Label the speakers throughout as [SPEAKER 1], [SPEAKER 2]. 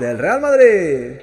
[SPEAKER 1] del Real Madrid.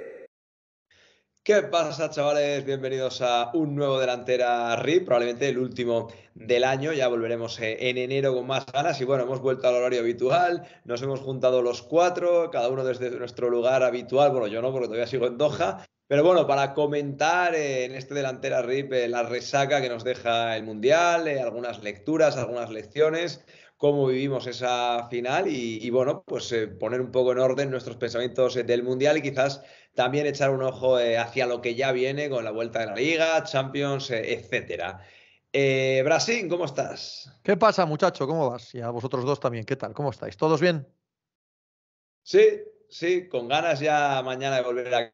[SPEAKER 2] ¿Qué pasa, chavales? Bienvenidos a un nuevo delantera RIP, probablemente el último del año. Ya volveremos eh, en enero con más ganas. Y bueno, hemos vuelto al horario habitual. Nos hemos juntado los cuatro, cada uno desde nuestro lugar habitual. Bueno, yo no, porque todavía sigo en Doha. Pero bueno, para comentar eh, en este delantera RIP eh, la resaca que nos deja el Mundial, algunas lecturas, algunas lecciones cómo vivimos esa final y, bueno, pues eh, poner un poco en orden nuestros pensamientos eh, del Mundial y quizás también echar un ojo eh, hacia lo que ya viene con la vuelta de la Liga, Champions, etcétera. Brasil, ¿cómo estás?
[SPEAKER 1] ¿Qué pasa, muchacho? ¿Cómo vas? Y a vosotros dos también, ¿qué tal? ¿Cómo estáis? ¿Todos bien?
[SPEAKER 2] Sí, sí, con ganas ya mañana de volver a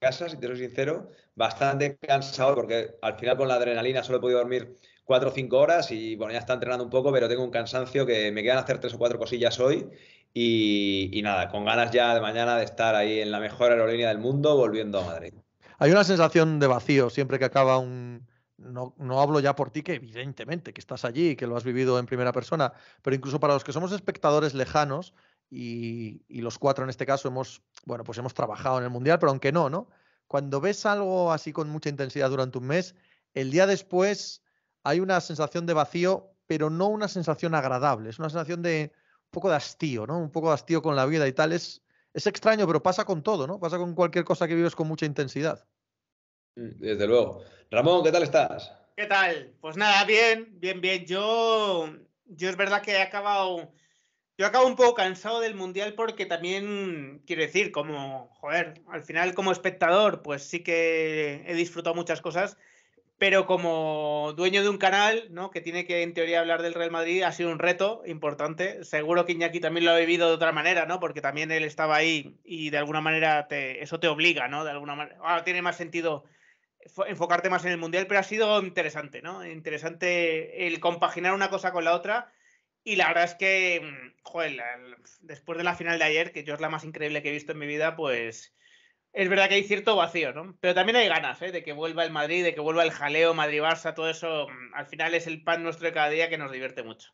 [SPEAKER 2] casa, si te soy sincero, bastante cansado porque al final con la adrenalina solo he podido dormir cuatro o cinco horas y bueno, ya está entrenando un poco, pero tengo un cansancio que me quedan hacer tres o cuatro cosillas hoy y, nada, con ganas ya de mañana de estar ahí en la mejor aerolínea del mundo volviendo a Madrid.
[SPEAKER 1] Hay una sensación de vacío siempre que acaba un, no, hablo ya por ti, que evidentemente que estás allí y que lo has vivido en primera persona, pero incluso para los que somos espectadores lejanos, y, y, los cuatro en este caso hemos, bueno, pues hemos trabajado en el Mundial, pero aunque no, ¿no? Cuando ves algo así con mucha intensidad durante un mes, el día después hay una sensación de vacío, pero no una sensación agradable, es una sensación de un poco de hastío, ¿no? Un poco de hastío con la vida y tal. Es, extraño, pero pasa con todo, ¿no? Pasa con cualquier cosa que vives con mucha intensidad.
[SPEAKER 2] Mm, desde luego. Ramón, ¿qué tal estás? ¿Qué
[SPEAKER 3] tal? Pues nada, bien, bien, bien. Yo, yo es verdad que he acabado, yo acabo un poco cansado del mundial porque también, quiero decir, como, joder, al final como espectador, pues sí que he disfrutado muchas cosas, pero como dueño de un canal, ¿no? Que tiene que en teoría hablar del Real Madrid, ha sido un reto importante. Seguro que Iñaki también lo ha vivido de otra manera, ¿no? Porque también él estaba ahí y de alguna manera eso te obliga, ¿no? De alguna manera. Ahora tiene más sentido enfocarte más en el Mundial, pero ha sido interesante, ¿no? Interesante el compaginar una cosa con la otra. Y la verdad es que, mm, joder, después de la final de ayer, que yo es la más increíble que he visto en mi vida, pues es verdad que hay cierto vacío, ¿no? Pero también hay ganas, ¿eh? De que vuelva el Madrid, de que vuelva el jaleo, Madrid-Barça, todo eso. Mm, al final es el pan nuestro de cada día que nos divierte mucho.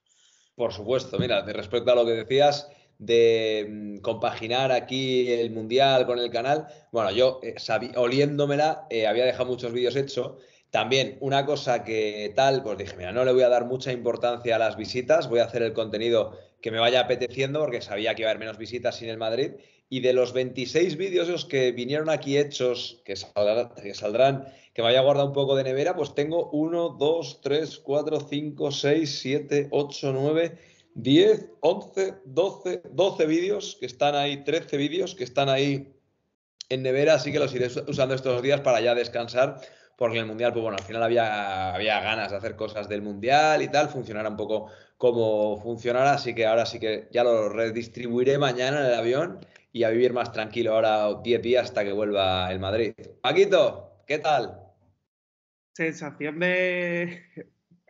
[SPEAKER 2] Por supuesto, mira, respecto a lo que decías de mm, compaginar aquí el mundial con el canal, bueno, yo eh, oliéndomela eh, había dejado muchos vídeos hechos. También una cosa que tal, pues dije, mira, no le voy a dar mucha importancia a las visitas, voy a hacer el contenido que me vaya apeteciendo porque sabía que iba a haber menos visitas sin el Madrid y de los 26 vídeos esos que vinieron aquí hechos, que, saldrán, que saldrán, que me había guardado un poco de nevera, pues tengo 1, 2, 3, 4, 5, 6, 7, 8, 9, 10, 11, 12, 12 vídeos que están ahí, 13 vídeos que están ahí en nevera, así que los iré usando estos días para ya descansar, porque el Mundial, pues bueno, al final había, había ganas de hacer cosas del Mundial y tal, funcionara un poco como funcionara, así que ahora sí que ya lo redistribuiré mañana en el avión y a vivir más tranquilo ahora 10 días hasta que vuelva el Madrid. Paquito, ¿qué tal? Sensación de...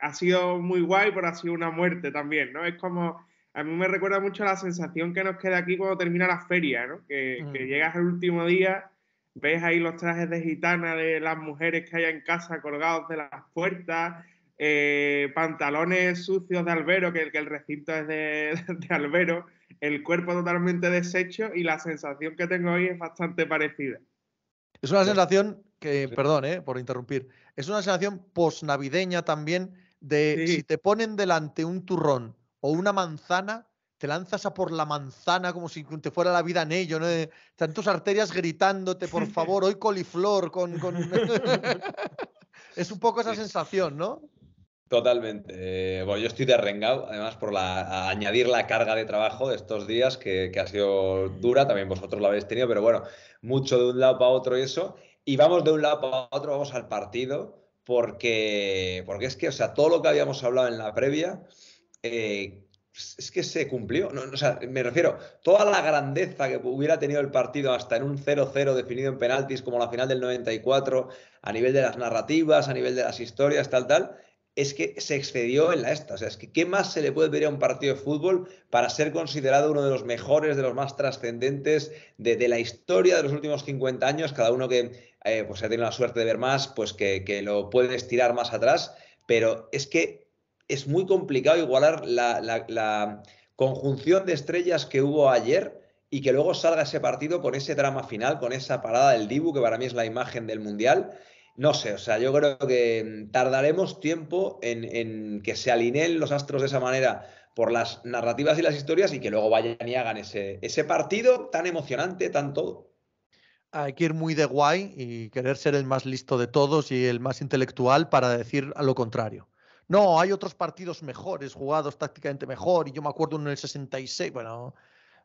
[SPEAKER 4] Ha sido muy guay, pero ha sido una muerte también, ¿no? Es como... A mí me recuerda mucho la sensación que nos queda aquí cuando termina la feria, ¿no? Que, mm. llegas al último día, ves ahí los trajes de gitana de las mujeres que hay en casa colgados de las puertas, eh, pantalones sucios de albero, que, el recinto es de, de
[SPEAKER 1] albero el cuerpo totalmente deshecho y la sensación que tengo hoy es bastante parecida. Es una sensación que, perdón, eh, por interrumpir, es una sensación posnavideña también de si te ponen delante un turrón o una manzana, te lanzas a por la manzana como si te fuera la vida en ello, ¿no? Están tus arterias gritándote, por favor, hoy coliflor con... es un poco esa sensación, ¿no?
[SPEAKER 2] Totalmente. Eh, bueno, yo estoy derrengado, además, por la, añadir la carga de trabajo de estos días, que, que ha sido dura, también vosotros la habéis tenido, pero bueno, mucho de un lado para otro y eso. Y vamos de un lado para otro, vamos al partido, porque, porque es que, o sea, todo lo que habíamos hablado en la previa, eh, es que se cumplió. No, o sea, me refiero, toda la grandeza que hubiera tenido el partido hasta en un 0-0 definido en penaltis como la final del 94, a nivel de las narrativas, a nivel de las historias, tal, tal, es que se excedió en la esta. O sea, es que ¿qué más se le puede ver a un partido de fútbol para ser considerado uno de los mejores, de los más trascendentes de, la historia de los últimos 50 años? Cada uno que eh, pues, ha tenido la suerte de ver más, pues que, lo puede estirar más atrás. Pero es que es muy complicado igualar la, la conjunción de estrellas que hubo ayer y que luego salga ese partido con ese drama final, con esa parada del Dibu, que para mí es la imagen del Mundial no sé, o sea, yo creo que mm, tardaremos tiempo en, que se alineen los astros de esa manera por las narrativas y las historias y que luego vayan y hagan ese, partido tan emocionante, tan todo.
[SPEAKER 1] Hay que ir muy de guay y querer ser el más listo de todos y el más intelectual para decir a lo contrario. No, hay otros partidos mejores, jugados tácticamente mejor, y yo me acuerdo uno en el 66, bueno,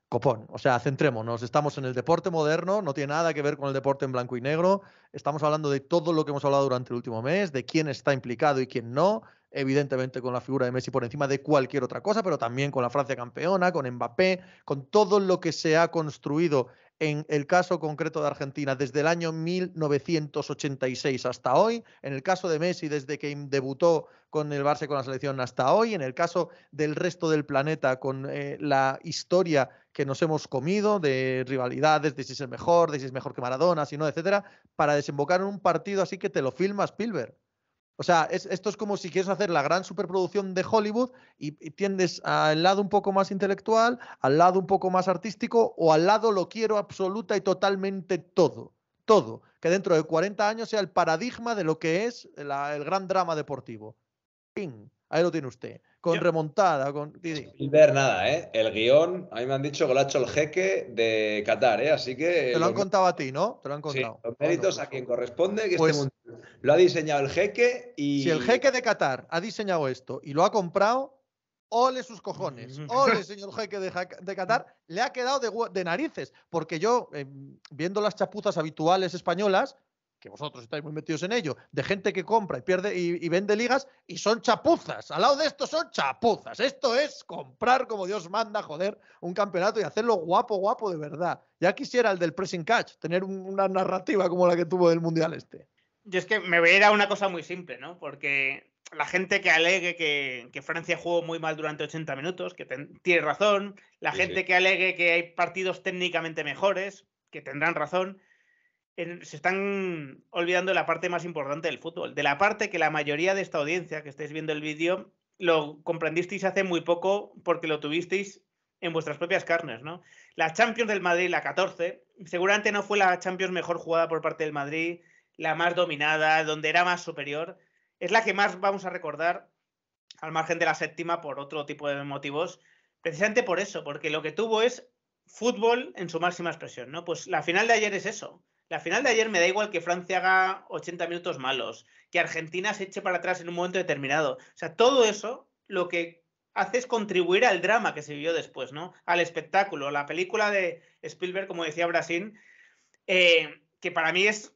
[SPEAKER 1] copón. O sea, centrémonos, estamos en el deporte moderno, no tiene nada que ver con el deporte en blanco y negro, estamos hablando de todo lo que hemos hablado durante el último mes, de quién está implicado y quién no, evidentemente con la figura de Messi por encima de cualquier otra cosa, pero también con la Francia campeona, con Mbappé, con todo lo que se ha construido en el caso concreto de Argentina, desde el año 1986 hasta hoy, en el caso de Messi, desde que debutó con el Barça con la selección hasta hoy, en el caso del resto del planeta, con eh, la historia que nos hemos comido de rivalidades, de si es el mejor, de si es mejor que Maradona, si no, etcétera, para desembocar en un partido así que te lo filmas, Spielberg. O sea, esto es como si quieres hacer la gran superproducción de Hollywood y, tiendes al lado un poco más intelectual, al lado un poco más artístico o al lado lo quiero absoluta y totalmente todo. Todo. Que dentro de 40 años sea el paradigma de lo que es el gran drama deportivo. Ping. Ahí lo tiene usted. Con remontada, con. Sin ver
[SPEAKER 2] nada, ¿eh? El guión, a mí me han dicho que lo ha hecho el jeque de Qatar, ¿eh? Así que. Te lo han
[SPEAKER 1] contado a ti, ¿no? Te lo han contado. los méritos a
[SPEAKER 2] pues quien corresponde, que este pues mundo lo ha diseñado el jeque y.
[SPEAKER 1] Si el jeque de Qatar ha diseñado esto y lo ha comprado, ole sus cojones, ole señor jeque de, Qatar, le ha quedado de, narices, porque yo, em, viendo las chapuzas habituales españolas, que vosotros estáis muy metidos en ello, de gente que compra y pierde y, vende ligas y son chapuzas. Al lado de esto son chapuzas. Esto es comprar como Dios manda, joder, un campeonato y hacerlo guapo, guapo de verdad. Ya quisiera el del pressing catch, tener una narrativa como la que tuvo del Mundial este.
[SPEAKER 3] Yo es que me veía una cosa muy simple, ¿no? Porque la gente que alegue que, Francia jugó muy mal durante 80 minutos, que tiene razón, la gente que alegue que hay partidos técnicamente mejores, que tendrán razón, se están olvidando la parte más importante del fútbol, de la parte que la mayoría de esta audiencia que estáis viendo el vídeo lo comprendisteis hace muy poco porque lo tuvisteis en vuestras propias carnes, ¿no? La Champions del Madrid, la 14, seguramente no fue la Champions mejor jugada por parte del Madrid, la más dominada, donde era más superior. Es la que más vamos a recordar, al margen de la séptima, por otro tipo de motivos, precisamente por eso, porque lo que tuvo es fútbol en su máxima expresión, ¿no? Pues la final de ayer es eso, la final de ayer me da igual que Francia haga 80 minutos malos, que Argentina se eche para atrás en un momento determinado. O sea, todo eso lo que hace es contribuir al drama que se vivió después, ¿no? Al espectáculo. La película de Spielberg, como decía Brasil, eh, que para mí es,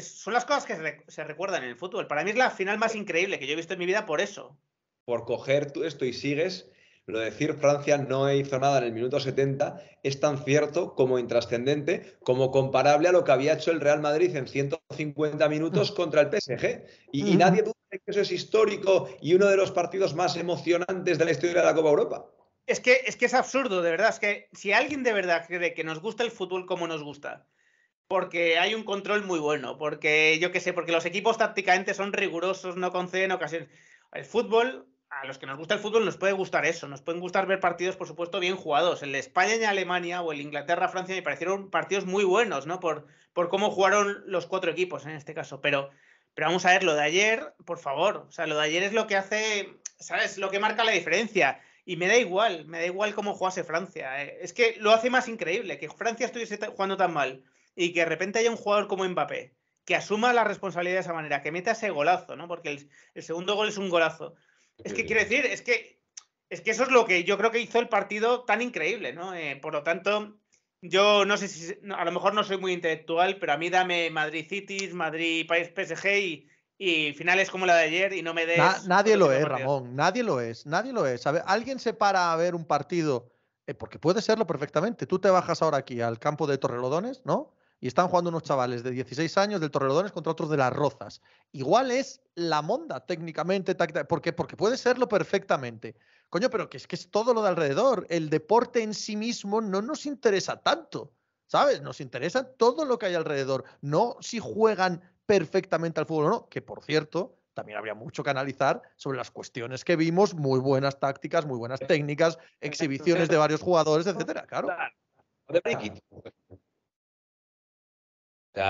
[SPEAKER 3] son las cosas que se, se recuerdan en el fútbol. Para mí es la final más increíble que yo he visto en mi
[SPEAKER 2] vida por eso. Por coger tú esto y sigues lo de decir Francia no hizo nada en el minuto 70 es tan cierto como intrascendente, como comparable a lo que había hecho el Real Madrid en 150 minutos mm. contra el PSG. Y, mm. nadie duda que eso es histórico y uno de los partidos más emocionantes de la historia de la Copa Europa. Es que, es
[SPEAKER 3] que es absurdo, de verdad. Es que si alguien de verdad cree que nos gusta el fútbol como nos gusta, porque hay un control muy bueno, porque yo qué sé, porque los equipos tácticamente son rigurosos, no conceden ocasiones. El fútbol a los que nos gusta el fútbol nos puede gustar eso, nos pueden gustar ver partidos, por supuesto, bien jugados. El España y Alemania o el Inglaterra-Francia me parecieron partidos muy buenos, ¿no? Por, por cómo jugaron los cuatro equipos en este caso. Pero, pero vamos a ver, lo de ayer, por favor, o sea, lo de ayer es lo que hace, ¿sabes? Lo que marca la diferencia. Y me da igual, me da igual cómo jugase Francia. ¿eh? Es que lo hace más increíble, que Francia estuviese jugando tan mal y que de repente haya un jugador como Mbappé que asuma la responsabilidad de esa manera, que meta ese golazo, ¿no? Porque el segundo gol es un golazo es que quiero decir, es que, es que eso es lo que yo creo que hizo el partido tan increíble, ¿no? Eh, por lo tanto, yo no sé si, a lo mejor no soy muy intelectual, pero a mí dame Madrid City, Madrid País, PSG y, finales como la de ayer y no me des... nadie lo es,
[SPEAKER 1] Ramón, nadie lo es, nadie lo es. A ver, alguien se para a ver un partido, eh, porque puede serlo perfectamente. Tú te bajas ahora aquí al campo de Torrelodones, ¿no? y están jugando unos chavales de 16 años del Torrelodones contra otros de las Rozas. Igual es la monda técnicamente, porque, porque puede serlo perfectamente. Coño, pero que es que es todo lo de alrededor. El deporte en sí mismo no nos interesa tanto, ¿sabes? Nos interesa todo lo que hay alrededor, no si juegan perfectamente al fútbol o no, que por cierto, también habría mucho que analizar sobre las cuestiones que vimos, muy buenas tácticas, muy buenas eh, técnicas, exhibiciones de varios jugadores, etcétera, claro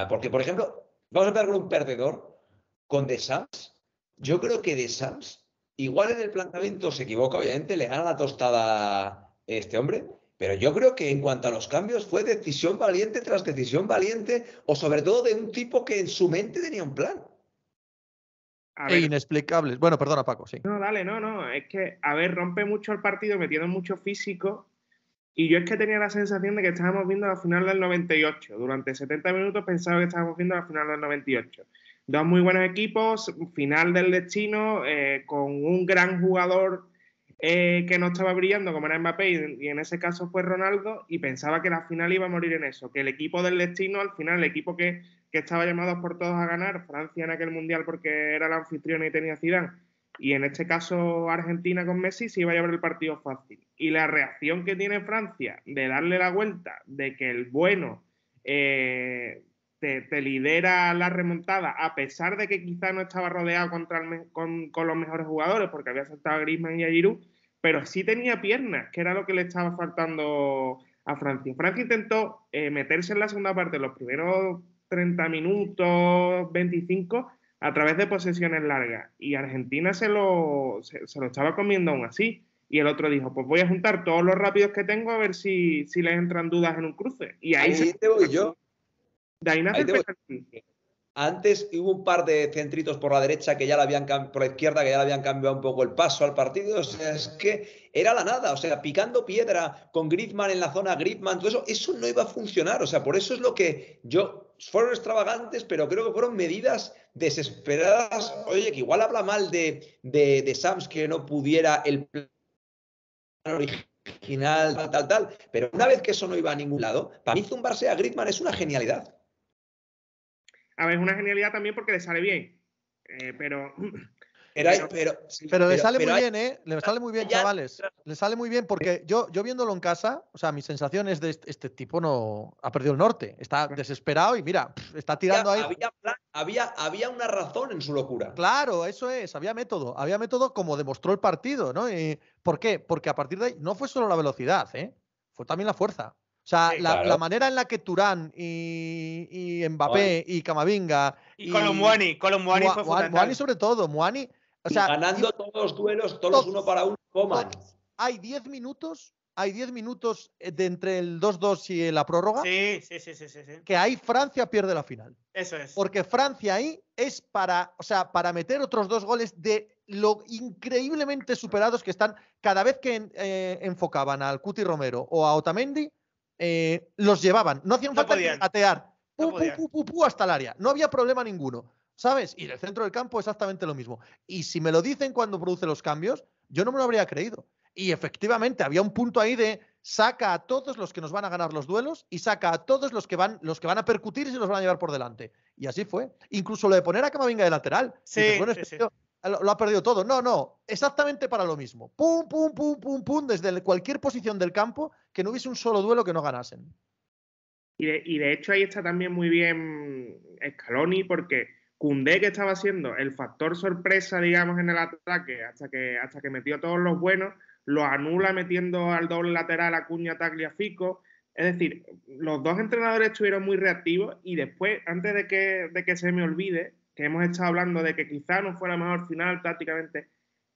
[SPEAKER 2] porque, por ejemplo, vamos a empezar con un perdedor, con De Sams. Yo creo que De Sams, igual en el planteamiento se equivoca, obviamente, le gana la tostada este hombre, pero yo creo que en cuanto a los cambios fue decisión valiente tras decisión valiente, o sobre todo de un tipo que en su mente tenía un plan.
[SPEAKER 1] Que inexplicables. Bueno, perdona, Paco, sí.
[SPEAKER 4] No, dale, no, no. Es que, a ver, rompe mucho el partido metiendo mucho físico y yo es que tenía la sensación de que estábamos viendo la final del 98. Durante 70 minutos pensaba que estábamos viendo la final del 98. Dos muy buenos equipos, final del destino, eh, con un gran jugador eh, que no estaba brillando, como era Mbappé, y, en ese caso fue Ronaldo, y pensaba que la final iba a morir en eso, que el equipo del destino, al final, el equipo que, estaba llamado por todos a ganar, Francia en aquel mundial porque era la anfitriona y tenía Zidane, y en este caso, Argentina con Messi se iba a llevar el partido fácil. Y la reacción que tiene Francia de darle la vuelta, de que el bueno eh, te, lidera la remontada, a pesar de que quizá no estaba rodeado contra con, los mejores jugadores, porque había saltado a Griezmann y a Giroud, pero sí tenía piernas, que era lo que le estaba faltando a Francia. Francia intentó eh, meterse en la segunda parte, los primeros 30 minutos, 25 a través de posesiones largas. Y Argentina se lo, se, lo estaba comiendo aún así. Y el otro dijo, pues voy a juntar todos los rápidos que tengo a ver si,
[SPEAKER 2] si les entran
[SPEAKER 4] dudas en un cruce.
[SPEAKER 2] Y ahí, ahí te voy yo. Antes hubo un par de centritos por la derecha que ya la habían por la izquierda que ya le habían cambiado un poco el paso al partido. O sea, es que era la nada, o sea, picando piedra con Griezmann en la zona Griezmann, todo eso, eso no iba a funcionar. O sea, por eso es lo que yo fueron extravagantes, pero creo que fueron medidas desesperadas. Oye, que igual habla mal de, de, Sams que no pudiera el plan original, tal, tal, tal. Pero una vez que eso no iba a ningún lado, para mí zumbarse a Griezmann es una genialidad. A ver, es una genialidad también porque le sale bien. Eh, pero
[SPEAKER 4] pero,
[SPEAKER 1] le sale muy bien, ¿eh? Le sale muy bien, chavales. Le sale muy bien porque yo, yo viéndolo en casa, o sea, mi sensación es de este, este, tipo no ha perdido el norte. Está desesperado y mira, está tirando ahí. Había, había, una razón en su locura. Claro, eso es. Había método. Había método como demostró el partido, ¿no? ¿Por qué? Porque a partir de ahí no fue solo la velocidad, ¿eh? Fue también la fuerza. O sea, la, manera en la que Turán y, y Mbappé y Camavinga. Y, y Colomboani Colomwani fue fundamental. Muani sobre todo, Muani o ganando todos los duelos, todos, uno para uno, coman. Hay 10 minutos, hay 10 minutos eh, de entre el 2-2 y la prórroga. Sí, sí, sí, sí, sí, Que ahí Francia pierde la final. Eso es. Porque Francia ahí es para, o sea, para meter otros dos goles de lo increíblemente superados que están cada vez que eh, enfocaban al Cuti Romero o a Otamendi, eh, los llevaban. No hacían falta atear hasta el área. No había problema ninguno. ¿sabes? Y del el centro del campo exactamente lo mismo. Y si me lo dicen cuando produce los cambios, yo no me lo habría creído. Y efectivamente había un punto ahí de saca a todos los que nos van a ganar los duelos y saca a todos los que van, los que van a percutir y se los van a llevar por delante. Y así fue. Incluso lo de poner a Camavinga de lateral. Sí, este Lo, ha perdido todo. No, no, exactamente para lo mismo. Pum, pum, pum, pum, pum, desde cualquier posición del campo que no hubiese un solo duelo que no ganasen.
[SPEAKER 4] Y de, y de hecho ahí está también muy bien Scaloni porque Cundé, que estaba siendo el factor sorpresa, digamos, en el ataque, hasta que, hasta que metió todos los buenos, lo anula metiendo al doble lateral a Cuña Tagliafico. Es decir, los dos entrenadores estuvieron muy reactivos y después, antes de que, de que se me olvide, que hemos estado hablando de que quizá no fuera mejor final tácticamente,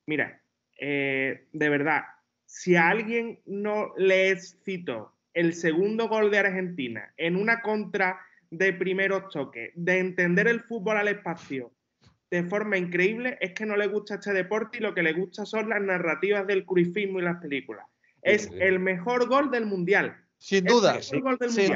[SPEAKER 4] mira, eh, de verdad, si a alguien no le citó el segundo gol de Argentina en una contra de primeros toques, de entender el fútbol al espacio de forma increíble, es que no le gusta este deporte y lo que le gusta son las narrativas del crucifismo y las películas. Es el mejor gol del mundial. Sin duda, sin, duda, sin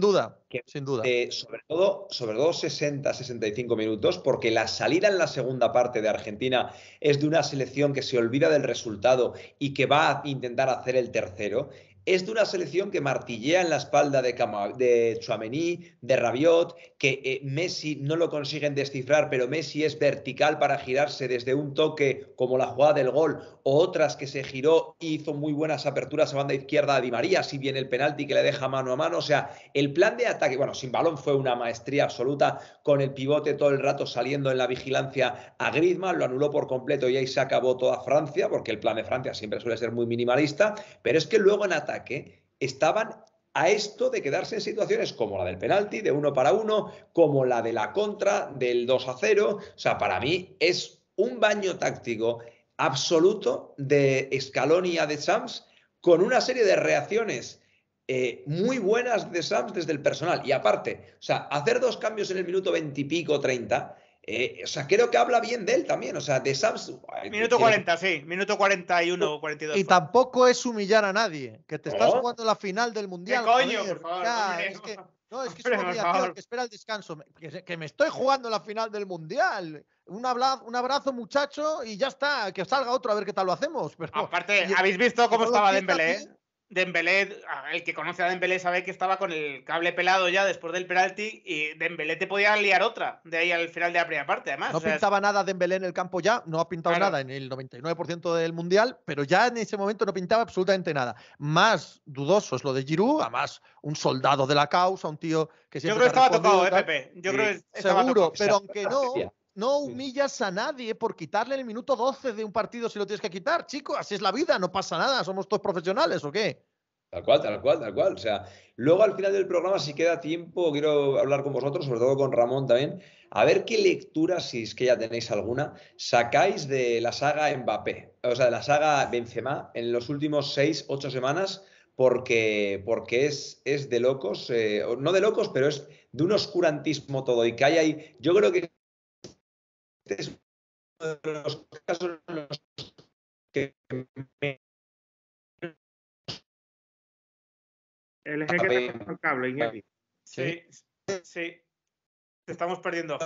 [SPEAKER 2] duda,
[SPEAKER 1] sin eh, duda. sobre,
[SPEAKER 2] todo, sobre todo 60, 65 minutos, porque la salida en la segunda parte de Argentina es de una selección que se olvida del resultado y que va a intentar hacer el tercero es de una selección que martillea en la espalda de, Cam de Chouameni, de Rabiot, que eh, Messi no lo consiguen descifrar, pero Messi es vertical para girarse desde un toque como la jugada del gol o otras que se giró y hizo muy buenas aperturas a banda izquierda a Di María, si bien el penalti que le deja mano a mano, o sea, el plan de ataque, bueno, sin balón fue una maestría absoluta con el pivote todo el rato saliendo en la vigilancia a Griezmann, lo anuló por completo y ahí se acabó toda Francia, porque el plan de Francia siempre suele ser muy minimalista, pero es que luego en ataque que estaban a esto de quedarse en situaciones como la del penalti, de uno para uno, como la de la contra, del 2 a 0. O sea, para mí es un baño táctico absoluto de escalonia de Sams, con una serie de reacciones eh, muy buenas de Sams desde el personal. Y aparte, o sea, hacer dos cambios en el minuto veintipico, y eh, o sea, creo que habla bien de él también, o sea, de Samsung. Minuto 40, sí, minuto 41 42. Y
[SPEAKER 1] tampoco es humillar a nadie, que te estás jugando la final del Mundial. ¿Qué coño, no, es que es que espera el descanso, que, me estoy jugando la final del Mundial. Un abrazo, muchacho, y ya está, que salga otro a ver qué tal lo hacemos. Aparte, ¿habéis visto cómo estaba Dembélé? Dembélé,
[SPEAKER 3] el que conoce a Dembélé sabe que estaba con el cable pelado ya después del penalti y Dembélé te podía liar otra de ahí al final de la primera parte, además. No pintaba
[SPEAKER 1] nada Dembélé en el campo ya, no ha pintado nada en el 99% del Mundial, pero ya en ese momento no pintaba absolutamente nada. Más dudoso es lo de Giroud, además un soldado de la causa, un tío que siempre... Eh, yo creo que estaba tocado, eh, Pepe. Yo creo que Seguro, pero aunque no... No humillas a nadie por quitarle el minuto 12 de un partido si lo tienes que quitar, chico. Así es la vida, no pasa nada, somos todos profesionales, ¿o qué?
[SPEAKER 2] Tal cual, tal cual, tal cual. O sea, luego al final del programa, si queda tiempo, quiero hablar con vosotros, sobre todo con Ramón también, a ver qué lectura, si es que ya tenéis alguna, sacáis de la saga Mbappé, o sea, de la saga Benzema en los últimos seis, ocho semanas, porque, porque es, es de locos, eh, no de locos, pero es de un oscurantismo todo. Y que hay ahí, yo creo que es uno de los casos en los que me...
[SPEAKER 4] El eje que está con el cable, Iñaki. Sí, sí.
[SPEAKER 1] Te estamos perdiendo.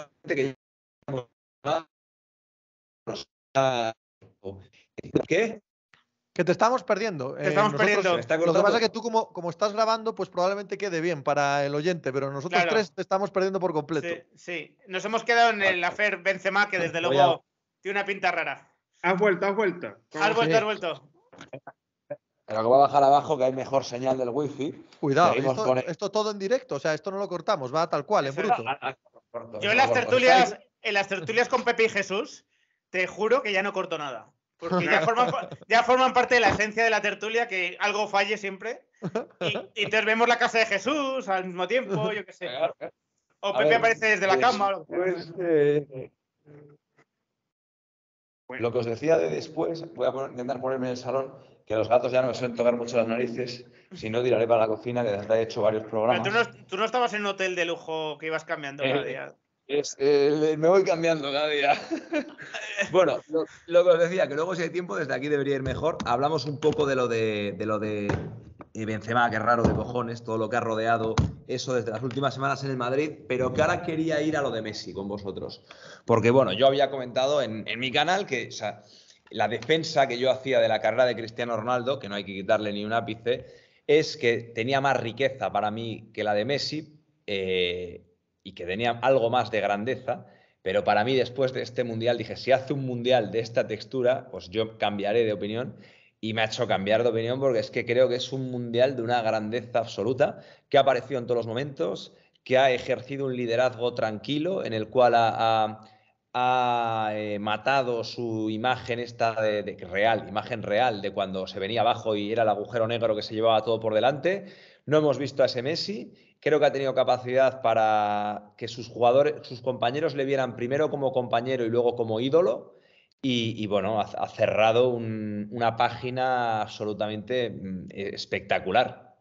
[SPEAKER 1] ¿Qué? Que te estamos perdiendo. Eh, estamos perdiendo. Eh, lo que pasa es que tú, como, como estás grabando, pues probablemente quede bien para el oyente, pero nosotros tres te estamos perdiendo por completo.
[SPEAKER 3] Sí, nos hemos quedado en el afer Benzema, que desde luego tiene una pinta rara.
[SPEAKER 1] Has vuelto, has vuelto. Has vuelto, has vuelto. Pero que va a bajar abajo, que hay mejor señal del wifi. Cuidado, esto, todo en directo, o sea, esto no lo cortamos, va tal cual, en bruto.
[SPEAKER 3] Yo en las tertulias,
[SPEAKER 1] en las tertulias con Pepe y Jesús, te juro que ya no corto nada. Porque
[SPEAKER 3] ya forman, parte de la esencia de la tertulia que algo falle siempre. Y, entonces vemos la casa de Jesús al mismo tiempo, yo qué
[SPEAKER 2] sé.
[SPEAKER 3] O Pepe aparece desde
[SPEAKER 2] la pues, cama. Pues,
[SPEAKER 1] eh,
[SPEAKER 2] lo que... os decía de después, voy a intentar ponerme en el salón, que los gatos ya no me suelen tocar mucho las narices, si no tiraré para la cocina, que ya he hecho varios programas.
[SPEAKER 3] tú, no, estabas en un hotel de lujo que ibas cambiando
[SPEAKER 2] cada eh, día. Eh, me voy cambiando cada día. bueno, lo, que os decía, que luego si hay tiempo, desde aquí debería ir mejor. Hablamos un poco de lo de, lo de eh, Benzema, que raro de cojones, todo lo que ha rodeado eso desde las últimas semanas en el Madrid, pero que ahora quería ir a lo de Messi con vosotros. Porque bueno, yo había comentado en, mi canal que la defensa que yo hacía de la carrera de Cristiano Ronaldo, que no hay que quitarle ni un ápice, es que tenía más riqueza para mí que la de Messi. Eh, y que tenía algo más de grandeza, pero para mí después de este mundial dije, si hace un mundial de esta textura, pues yo cambiaré de opinión y me ha hecho cambiar de opinión porque es que creo que es un mundial de una grandeza absoluta, que ha aparecido en todos los momentos, que ha ejercido un liderazgo tranquilo en el cual ha, ha, eh, matado su imagen esta de, real, imagen real de cuando se venía abajo y era el agujero negro que se llevaba todo por delante. No hemos visto a ese Messi Creo que ha tenido capacidad para que sus jugadores, sus compañeros le vieran primero como compañero y luego como ídolo. Y, bueno, ha, cerrado una página absolutamente mm, espectacular.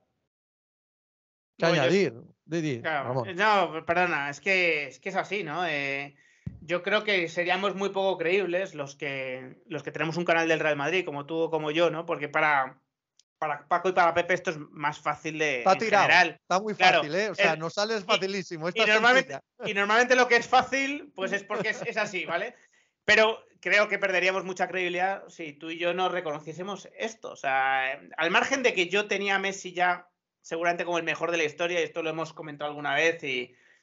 [SPEAKER 1] ¿Qué añadir? no,
[SPEAKER 3] perdona, es que es, que es así, ¿no? Eh, yo creo que seríamos muy poco creíbles los que, los que tenemos un canal del Real Madrid, como tú o como yo, ¿no? Porque para, para Paco y para Pepe esto es más fácil
[SPEAKER 1] de. Está Está muy fácil, ¿eh? O sea, no sales facilísimo. Y,
[SPEAKER 3] normalmente, lo que es fácil, pues es porque es, así, ¿vale? Pero creo que perderíamos mucha credibilidad si tú y yo no reconociésemos esto. O sea, al margen de que yo tenía a Messi ya seguramente como el mejor de la historia, y esto lo hemos comentado alguna vez,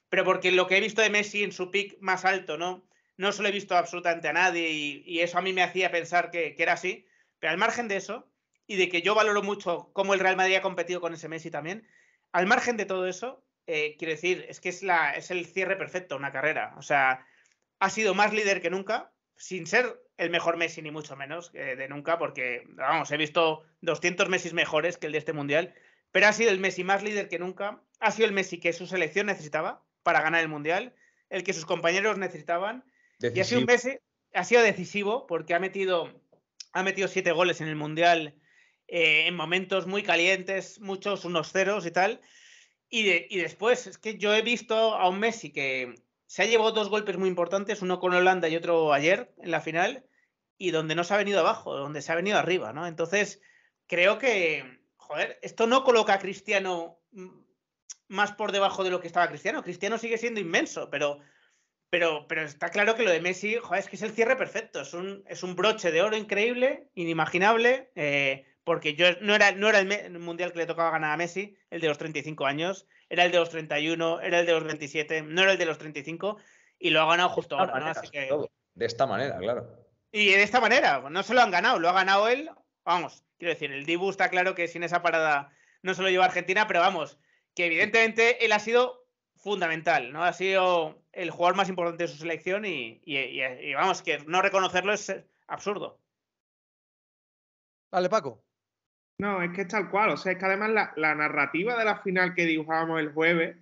[SPEAKER 3] pero porque lo que he visto de Messi en su pick más alto, ¿no? No se lo he visto absolutamente a nadie y, eso a mí me hacía pensar que era así. Pero al margen de eso, y de que yo valoro mucho cómo el Real Madrid ha competido con ese Messi también. Al margen de todo eso, eh, quiero decir, es que es, la, es el cierre perfecto, una carrera. O sea, ha sido más líder que nunca, sin ser el mejor Messi, ni mucho menos eh, de nunca, porque, vamos, he visto 200 Messi mejores que el de este Mundial, pero ha sido el Messi más líder que nunca, ha sido el Messi que su selección necesitaba para ganar el Mundial, el que sus compañeros necesitaban,
[SPEAKER 1] y ha sido un Messi,
[SPEAKER 3] ha sido decisivo porque ha metido, ha metido siete goles en el Mundial eh, en momentos muy calientes, muchos unos ceros y tal. Y, y, después, es que yo he visto a un Messi que se ha llevado dos golpes muy importantes, uno con Holanda y otro ayer en la final, y donde no se ha venido abajo, donde se ha venido arriba, ¿no? Entonces, creo que, joder, esto no coloca a Cristiano más por debajo de lo que estaba Cristiano. Cristiano sigue siendo inmenso, pero, pero, pero está claro que lo de Messi, joder, es que es el cierre perfecto, es un, es un broche de oro increíble, inimaginable. Eh, porque yo no era, no era el mundial que le tocaba ganar a Messi, el de los 35 años, era el de los 31, era el de los 27, no era el de los 35, y lo ha ganado justo ahora,
[SPEAKER 2] De esta manera, claro.
[SPEAKER 3] Y de esta manera, no se lo han ganado, lo ha ganado él, vamos, quiero decir, el Dibu está claro que sin esa parada no se lo lleva Argentina, pero vamos, que evidentemente él ha sido fundamental, ¿no? Ha sido el jugador más importante de su selección y, vamos, que no reconocerlo es absurdo.
[SPEAKER 4] Vale, Paco. No, es que es tal cual. O sea, es que además la, narrativa de la final que dibujábamos el jueves,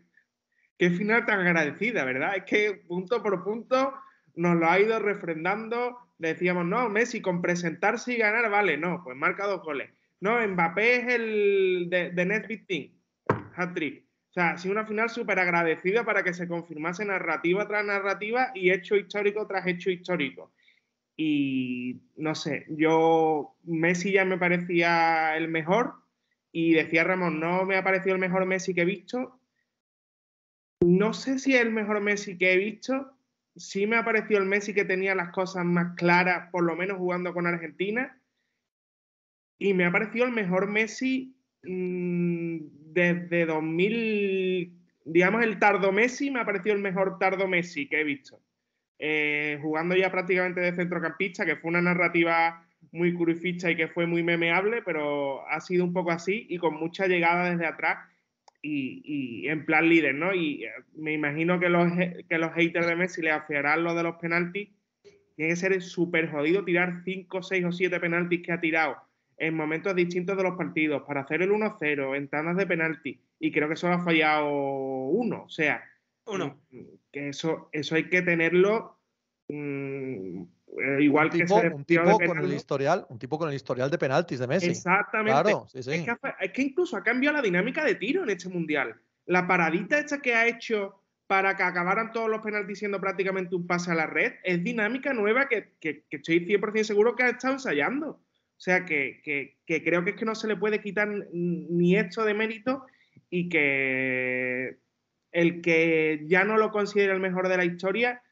[SPEAKER 4] qué final tan agradecida, ¿verdad? Es que punto por punto nos lo ha ido refrendando. decíamos, no, Messi con presentarse y ganar, vale, no, pues marca dos goles. No, Mbappé es el de, de Team, hat-trick. O sea, ha sido una final súper agradecida para que se confirmase narrativa tras narrativa y hecho histórico tras hecho histórico. Y no sé, yo Messi ya me parecía el mejor y decía Ramón, no me ha parecido el mejor Messi que he visto. No sé si es el mejor Messi que he visto. Sí me ha parecido el Messi que tenía las cosas más claras, por lo menos jugando con Argentina. Y me ha parecido el mejor Messi mm, desde 2000, digamos el tardo Messi, me ha parecido el mejor tardo Messi que he visto. Eh, jugando ya prácticamente de centrocampista, que fue una narrativa muy curifista y que fue muy memeable, pero ha sido un poco así y con mucha llegada desde atrás y, en plan líder, ¿no? Y eh, me imagino que los, que los haters de Messi le afiarán lo de los penaltis. Tiene que ser súper jodido tirar 5, 6 o 7 penaltis que ha tirado en momentos distintos de los partidos para hacer el 1-0 en tandas de penalti. Y creo que solo ha fallado uno. O sea, uno. Que eso, eso hay que
[SPEAKER 1] tenerlo mm, eh, igual que un tipo con el
[SPEAKER 4] historial, un tipo
[SPEAKER 1] con el historial de penaltis de Messi. Exactamente. Es, que, incluso ha
[SPEAKER 4] cambiado la dinámica de tiro en este mundial. La paradita esta que ha hecho para que acabaran todos los penaltis siendo prácticamente un pase a la red es dinámica nueva que, que estoy 100% seguro que ha estado ensayando. O sea, que, creo que es que no se le puede quitar ni esto de mérito y que el que ya no lo considera el mejor de la historia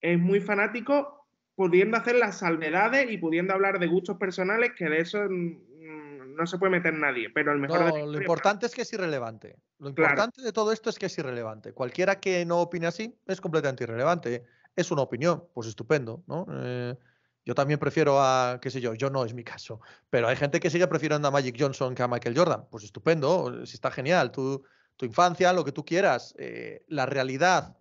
[SPEAKER 4] es muy fanático, pudiendo hacer las salvedades
[SPEAKER 1] y pudiendo hablar de gustos personales, que de eso mm, mm, no se puede meter nadie, pero el mejor. de la historia, lo importante es que es irrelevante. Lo importante de todo esto es que es irrelevante. Cualquiera que no opine así es completamente irrelevante. ¿eh? Es una opinión, pues estupendo, ¿no? Eh, yo también prefiero a, qué sé yo, yo no es mi caso, pero hay gente que sigue prefiriendo a Magic Johnson que a Michael Jordan. Pues estupendo, eh, si está genial, tú tu infancia, lo que tú quieras, eh, la realidad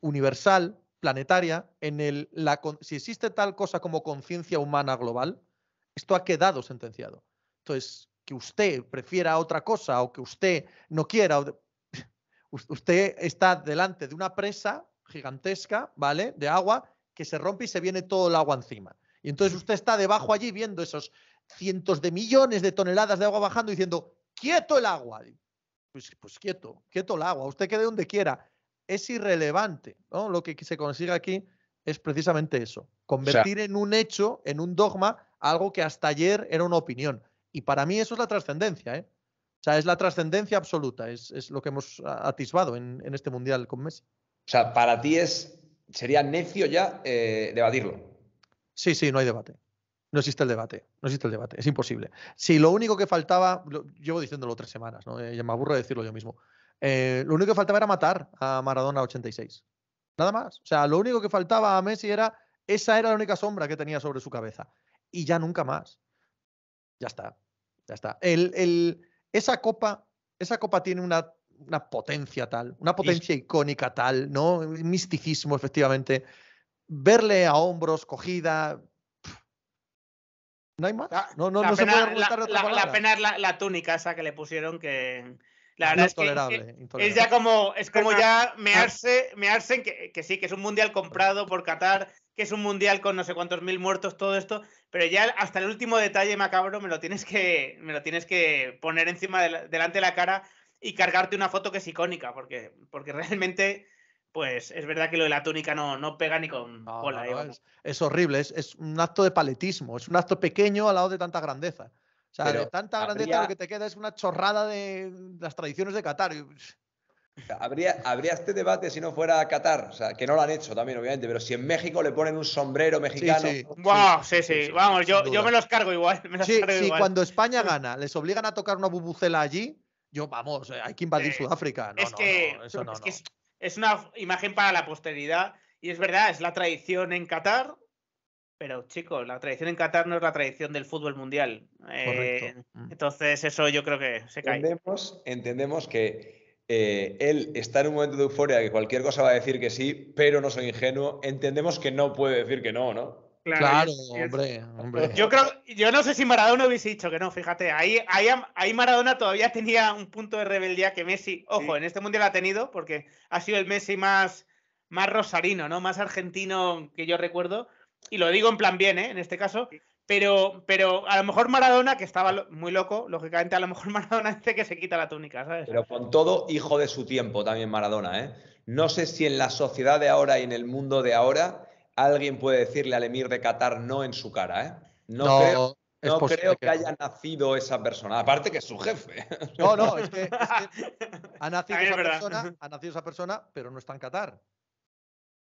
[SPEAKER 1] universal, planetaria, en el, la, si existe tal cosa como conciencia humana global, esto ha quedado sentenciado. Entonces, que usted prefiera otra cosa o que usted no quiera, usted está delante de una presa gigantesca, ¿vale? De agua que se rompe y se viene todo el agua encima. Y entonces usted está debajo allí viendo esos cientos de millones de toneladas de agua bajando diciendo, quieto el agua. Pues, pues, quieto, quieto el agua, usted quede donde quiera. Es irrelevante, ¿no? Lo que se consigue aquí es precisamente eso, convertir en un hecho, en un dogma, algo que hasta ayer era una opinión. Y para mí eso es la trascendencia, ¿eh? O sea, es la trascendencia absoluta, es, lo que hemos atisbado en, este Mundial con Messi. O sea, para ti sería necio ya eh, debatirlo. Sí, sí, no hay debate no existe el debate, no existe el debate, es imposible. Si lo único que faltaba, llevo diciéndolo tres semanas, ¿no? Eh, me aburro de decirlo yo mismo, eh, lo único que faltaba era matar a Maradona 86, nada más. O sea, lo único que faltaba a Messi era, esa era la única sombra que tenía sobre su cabeza, y ya nunca más. Ya está, ya está. El, esa copa, esa copa tiene una una potencia tal, una potencia icónica tal, ¿no? Misticismo, efectivamente. Verle a hombros, cogida, no hay más. No, no, la pena, se puede la, pena
[SPEAKER 3] es la, túnica esa que le pusieron que. La es que intolerable. es ya como, es como ya mearse, me hacen ah. que, que, sí, que es un mundial comprado por Qatar, que es un mundial con no sé cuántos mil muertos, todo esto, pero ya hasta el último detalle macabro me lo tienes que, me lo tienes que poner encima delante de la cara y cargarte una foto que es icónica, porque, porque realmente pues es verdad que lo de la túnica no, no pega ni con bola. ¿eh?
[SPEAKER 1] es, horrible, es, es, un acto de paletismo, es un acto pequeño al lado de tanta grandeza. O sea, de tanta grandeza lo que te queda es una chorrada de las tradiciones de Qatar. Habría,
[SPEAKER 2] habría este debate si no fuera Qatar, o sea, que no lo han hecho también, obviamente, pero si en México le ponen un sombrero mexicano. Sí, sí. sí, Vamos, yo, me los cargo igual. Me cuando
[SPEAKER 1] España gana, les obligan a tocar una bubucela allí, yo, vamos, eh, hay que invadir Sudáfrica. es
[SPEAKER 3] que, es una imagen para la posteridad y es verdad, es la tradición en Qatar, pero chicos, la tradición en Qatar no es la tradición del fútbol mundial. Eh, mm. entonces eso yo creo que se cae.
[SPEAKER 2] Entendemos, entendemos que eh, él está en un momento de euforia que cualquier cosa va a decir que sí, pero no soy ingenuo. Entendemos que no puede decir que no, ¿no? Claro,
[SPEAKER 1] hombre, Yo
[SPEAKER 3] creo, yo no sé si Maradona hubiese dicho que no, fíjate, ahí, Maradona todavía tenía un punto de rebeldía que Messi, ojo, en este mundo mundial ha tenido, porque ha sido el Messi más, más rosarino, ¿no? Más argentino que yo recuerdo. Y lo digo en plan bien, ¿eh? En este caso. Pero, pero a lo mejor Maradona, que estaba muy loco, lógicamente a lo mejor Maradona dice que se quita la túnica, ¿sabes?
[SPEAKER 2] Pero con todo, hijo de su tiempo también Maradona, ¿eh? No sé si en la sociedad de ahora y en el mundo de ahora alguien puede decirle al emir de Qatar no en su cara. ¿eh? No, creo, que, haya nacido esa persona. Aparte que es su jefe. No, no, es que,
[SPEAKER 1] ha, nacido esa persona, ha nacido esa persona, pero no está en Qatar.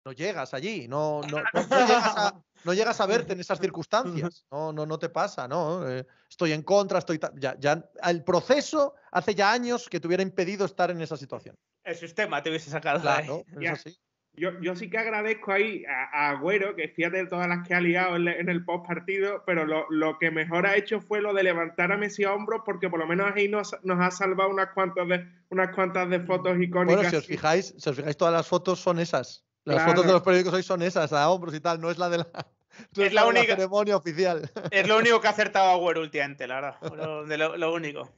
[SPEAKER 1] No llegas allí, no, no, llegas, a, verte en esas circunstancias. No, no, no te pasa, no. Eh, estoy en contra, estoy. Ya, ya, el proceso hace ya años que te hubiera impedido estar en esa situación.
[SPEAKER 3] El sistema te hubiese sacado. Claro, es
[SPEAKER 4] yo, yo sí que agradezco ahí a, Agüero, que fíjate todas las que ha liado en, el post partido, pero lo, que mejor ha hecho fue lo de levantar a Messi a hombros, porque por lo menos ahí nos, nos ha salvado unas cuantas de,
[SPEAKER 1] unas cuantas de fotos icónicas. Bueno, si os fijáis, os fijáis, todas las fotos son esas. Las fotos de los periódicos son esas, a hombros y tal, no es la de la. es, la, única ceremonia oficial.
[SPEAKER 3] Es lo único que ha acertado Agüero últimamente, la verdad. Lo, único.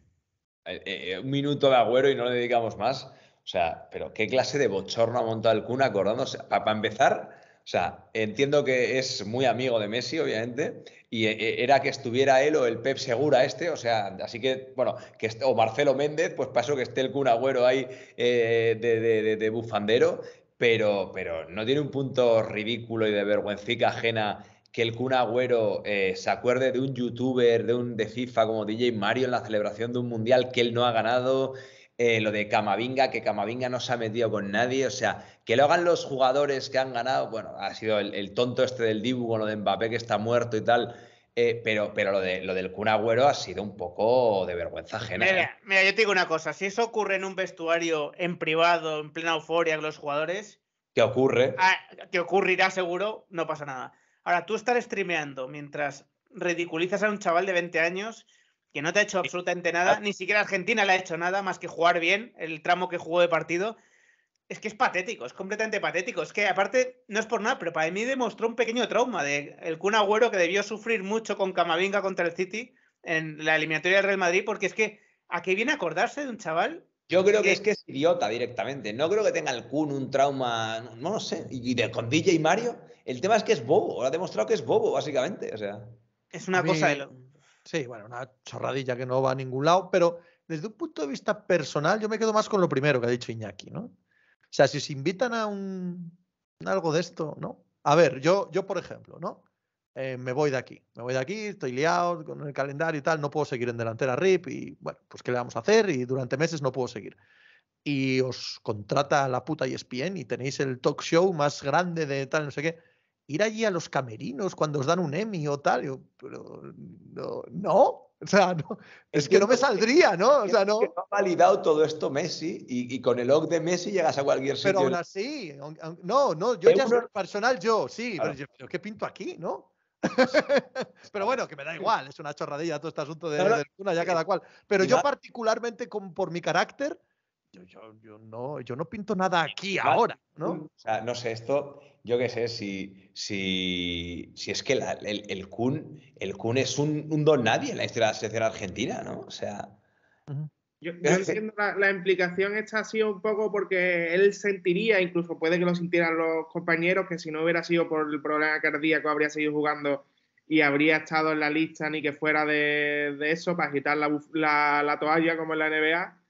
[SPEAKER 2] Eh, eh, un minuto de Agüero y no le dedicamos más. O sea, pero qué clase de bochorno ha montado el Kun acordándose. Para empezar, o sea, entiendo que es muy amigo de Messi, obviamente, y eh, eh, era que estuviera él o el Pep Segura este, o sea, así que, bueno, que o Marcelo Méndez, pues pasó que esté el Kun Agüero ahí eh, de, bufandero, pero, pero no tiene un punto ridículo y de vergüenza ajena que el Cuna Agüero se acuerde de un youtuber, de un de FIFA como DJ Mario en la celebración de un mundial que él no ha ganado eh, lo de Camavinga, que Camavinga no se ha metido con nadie. O sea, que lo hagan los jugadores que han ganado. Bueno, ha sido el, tonto este del Dibu lo de Mbappé que está muerto y tal. Eh, pero pero lo, de, lo del Kun Agüero ha sido un poco de vergüenza general. ¿eh?
[SPEAKER 3] Mira, yo te digo una cosa. Si eso ocurre en un vestuario, en privado, en plena euforia con los jugadores...
[SPEAKER 2] ¿Qué ocurre. Ah,
[SPEAKER 3] que ocurrirá seguro, no pasa nada. Ahora, tú estar streameando mientras ridiculizas a un chaval de 20 años que no te ha hecho absolutamente nada, ah. ni siquiera Argentina le ha hecho nada más que jugar bien el tramo que jugó de partido. Es que es patético, es completamente patético. Es que aparte, no es por nada, pero para mí demostró un pequeño trauma de el Kun Agüero que debió sufrir mucho con Camavinga contra el City en la eliminatoria del Real Madrid, porque es que a qué viene a acordarse
[SPEAKER 2] de un chaval yo creo que es que es idiota directamente. No creo que tenga el Kun un trauma, no, lo sé. Y de, con DJ Mario, el tema es que es bobo. Ahora ha demostrado que es bobo, básicamente. O sea.
[SPEAKER 1] Es una cosa de lo... Sí, bueno, una chorradilla que no va a ningún lado, pero desde un punto de vista personal, yo me quedo más con lo primero que ha dicho Iñaki, ¿no? O sea, si os invitan a un algo de esto, ¿no? A ver, yo, yo por ejemplo, ¿no? Eh, me voy de aquí, me voy de aquí, estoy liado con el calendario y tal, no puedo seguir en delantera RIP y bueno, pues qué le vamos a hacer y durante meses no puedo seguir. Y os contrata la puta ESPN y tenéis el talk show más grande de tal, no sé qué ir allí a los camerinos cuando os dan un Emmy o tal. pero no, O sea, no, es que no me saldría, ¿no? O sea, no.
[SPEAKER 2] ha validado todo esto Messi y, con el log de Messi llegas a cualquier sitio. Pero aún
[SPEAKER 1] así, no, no, yo ya soy personal, yo, sí, pero, ¿qué pinto aquí, no? pero bueno, que me da igual, es una chorradilla todo este asunto de, de, de una ya eh, cada cual. Pero yo particularmente, con, por mi carácter, yo, yo, no, yo no pinto nada aquí ahora, ¿no? O sea,
[SPEAKER 2] no sé, esto, yo qué sé, si, si, es que el, el, Kun, el Kun es un, un, don nadie en la historia de la selección argentina, ¿no? O sea.
[SPEAKER 1] Yo,
[SPEAKER 4] yo entiendo la, implicación está ha un poco porque él sentiría, incluso puede que lo sintieran los compañeros, que si no hubiera sido por el problema cardíaco habría seguido jugando y habría estado en la lista ni que fuera de, eso para agitar la, la toalla como en la NBA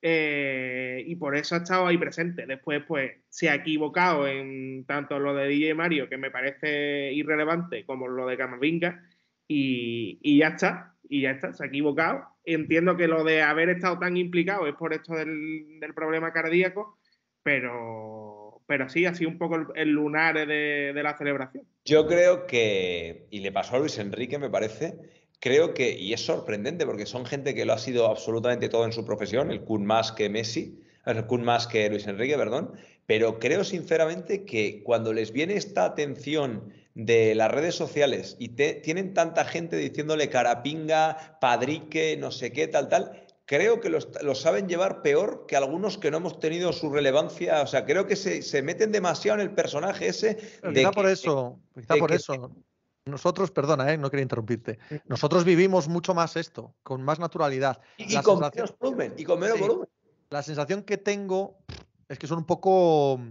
[SPEAKER 4] eh, y por eso ha estado ahí presente. Después, pues, se ha equivocado en tanto lo de DJ Mario, que me parece irrelevante, como lo de Camavinga, y, y ya está, y ya está, se ha equivocado. Entiendo que lo de haber estado tan implicado es por esto del, problema cardíaco, pero, pero sí, ha sido un poco el, lunar de, de, la celebración.
[SPEAKER 2] Yo creo que, y le pasó a Luis Enrique, me parece, creo que, y es sorprendente porque son gente que lo ha sido absolutamente todo en su profesión, el Kun más que Messi, el Kun más que Luis Enrique, perdón, pero creo sinceramente que cuando les viene esta atención de las redes sociales y tienen tanta gente diciéndole carapinga, padrique, no sé qué, tal, tal, creo que los, saben llevar peor que algunos que no hemos tenido su relevancia. O sea, creo que se, meten demasiado en el personaje ese. quizá por eso, quizá por eso.
[SPEAKER 1] Nosotros, perdona, eh, no quería interrumpirte. Mm. Nosotros vivimos mucho más esto, con más naturalidad. Y, con menos volumen. La sensación que tengo es que son un poco mm,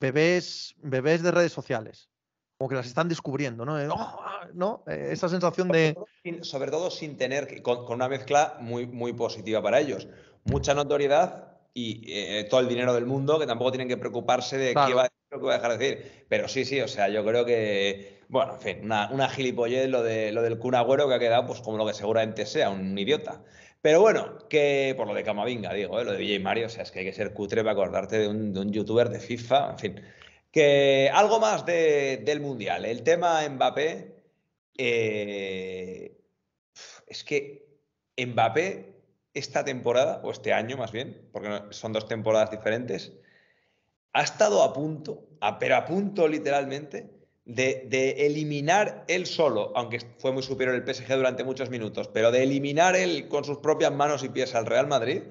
[SPEAKER 1] bebés, bebés de redes sociales. Como que las mm. están descubriendo, ¿no? Eh, ah, eh, esa sensación de.
[SPEAKER 2] Sobre todo sin tener, con, una mezcla muy, muy positiva para ellos. Mucha notoriedad y todo el dinero del mundo, que tampoco tienen que preocuparse de qué va a decir, dejar decir. Pero sí, sí, o sea, yo creo que bueno, en fin, una, una gilipollez lo, de, lo del Kun que ha quedado pues como lo que seguramente sea, un idiota. Pero bueno, que por lo de Camavinga, digo, ¿eh? lo de Villa Mario, o sea, es que hay que ser cutre para acordarte de un, youtuber de FIFA, en fin. Que algo más del Mundial. El tema Mbappé, eh, es que Mbappé esta temporada, o este año más bien, porque son dos temporadas diferentes, ha estado a punto, pero a punto literalmente, de, eliminar él solo, aunque fue muy superior el PSG durante muchos minutos, pero de eliminar él con sus propias manos y pies al Real Madrid,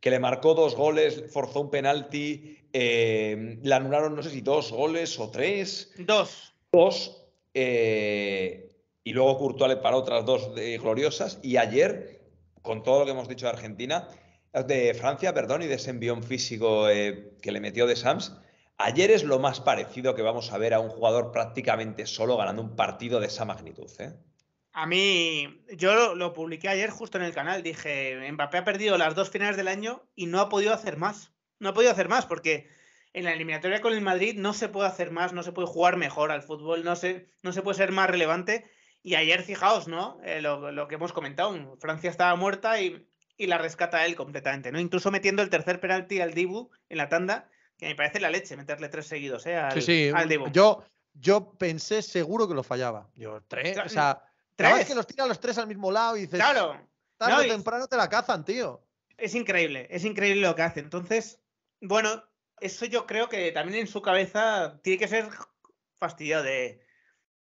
[SPEAKER 2] que le marcó dos goles, forzó un penalti, eh, le anularon no sé si dos goles o tres. Dos. Dos. Eh, y luego Courtois para otras dos eh, gloriosas. Y ayer, con todo lo que hemos dicho de Argentina, de Francia, perdón, y de ese envión físico que le metió de Sams, Ayer es lo más parecido que vamos a ver a un jugador prácticamente solo ganando un partido de esa magnitud. ¿eh?
[SPEAKER 3] A mí, yo lo, publiqué ayer justo en el canal. Dije, Mbappé ha perdido las dos finales del año y no ha podido hacer más. No ha podido hacer más porque en la eliminatoria con el Madrid no se puede hacer más, no se puede jugar mejor al fútbol, no se, no se puede ser más relevante. Y ayer, fijaos, ¿no? Eh, lo, que hemos comentado, Francia estaba muerta y, la rescata él completamente, ¿no? Incluso metiendo el tercer penalti al Dibu en la tanda que me parece la leche meterle tres seguidos,
[SPEAKER 1] ¿eh? Al, sí, mm, Yo, yo pensé seguro que lo fallaba. Yo, tres. o sea, tres. que los tira los tres al mismo lado y dices. Claro. Tarde o temprano te la cazan, tío.
[SPEAKER 3] Es increíble, es increíble lo que hace. Entonces, bueno, eso yo creo que también en su cabeza tiene que ser fastidiado de,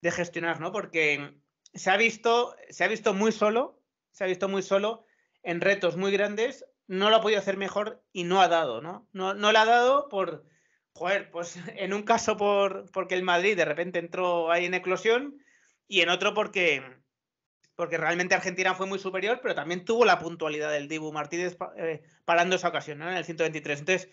[SPEAKER 3] de gestionar, ¿no? Porque se ha visto, se ha visto muy solo, se ha visto muy solo en retos muy grandes no lo ha podido hacer mejor y no ha dado, ¿no? No, no le ha dado por, joder, pues en un caso por, porque el Madrid de repente entró ahí en eclosión y en otro porque, porque realmente Argentina fue muy superior, pero también tuvo la puntualidad del Dibu Martínez eh, parando esa ocasión en el 123. Entonces,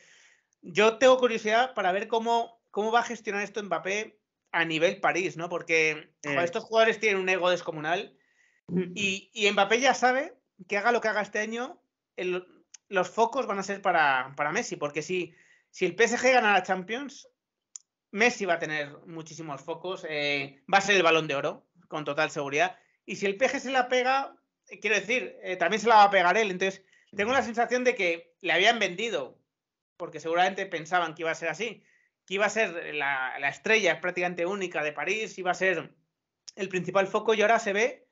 [SPEAKER 3] yo tengo curiosidad para ver cómo, cómo va a gestionar esto Mbappé a nivel París, ¿no? Porque estos jugadores tienen un ego descomunal mm. y, y Mbappé ya sabe que haga lo que haga este año, los focos van a ser para, Messi, porque si, si el PSG gana la Champions, Messi va a tener muchísimos focos, eh, va a ser el balón de oro, con total seguridad. Y si el PSG se la pega, eh, quiero decir, eh, también se la va a pegar él. Entonces, tengo la sensación de que le habían vendido, porque seguramente pensaban que iba a ser así, que iba a ser la, la estrella prácticamente única de París, iba a ser el principal foco y ahora se ve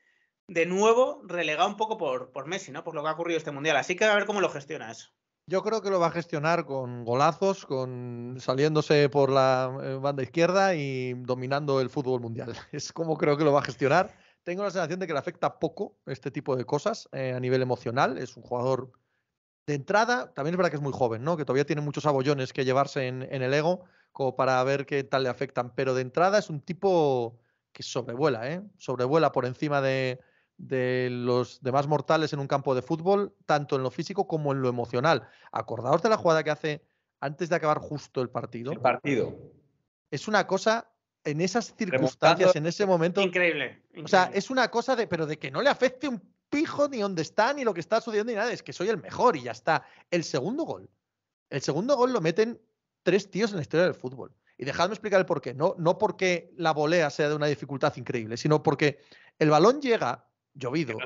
[SPEAKER 3] de nuevo relegado un poco por, por Messi, ¿no? Por lo que ha ocurrido este mundial. Así que a ver cómo lo gestiona eso.
[SPEAKER 1] Yo creo que lo va a gestionar con golazos, con saliéndose por la eh, banda izquierda y dominando el fútbol mundial. Es como creo que lo va a gestionar. Tengo la sensación de que le afecta poco este tipo de cosas eh, a nivel emocional. Es un jugador de entrada, también es verdad que es muy joven, ¿no? Que todavía tiene muchos abollones que llevarse en, en el ego, como para ver qué tal le afectan. Pero de entrada es un tipo que sobrevuela, ¿eh? Sobrevuela por encima de, de los demás mortales en un campo de fútbol, tanto en lo físico como en lo emocional. Acordaos de la jugada que hace antes de acabar justo el partido. El partido. Es una cosa en esas circunstancias, en ese momento. Increíble, O sea, es una cosa de, pero de que no le afecte un pijo ni dónde está, ni lo que está sucediendo, ni nada. Es que soy el mejor y ya está. El segundo gol. El segundo gol lo meten tres tíos en la historia del fútbol. Y dejadme explicar el porqué. No, no porque la volea sea de una dificultad increíble, sino porque el balón llega llovido.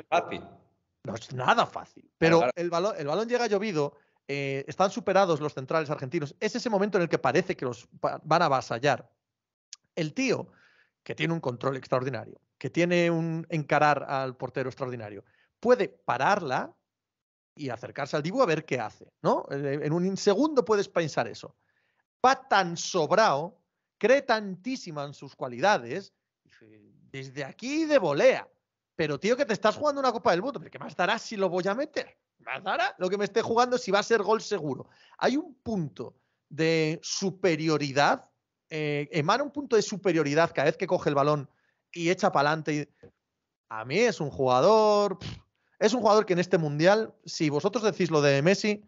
[SPEAKER 1] No es nada fácil. Pero El, balón, llega llovido, eh, están superados los centrales argentinos. Es ese momento en el que parece que los van a avasallar. El tío, que tiene un control extraordinario, que tiene un encarar al portero extraordinario, puede pararla y acercarse al Dibu a ver qué hace. ¿no? En un segundo puedes pensar eso. Va tan sobrado, cree tantísima en sus cualidades, desde aquí de volea. Pero tío, que te estás jugando una Copa del Mundo, ¿qué más dará si lo voy a meter? ¿Más dará lo que me esté jugando si va a ser gol seguro? Hay un punto de superioridad, eh, emana un punto de superioridad cada vez que coge el balón y echa para adelante. A mí es un jugador, es un jugador que en este mundial, si vosotros decís lo de Messi,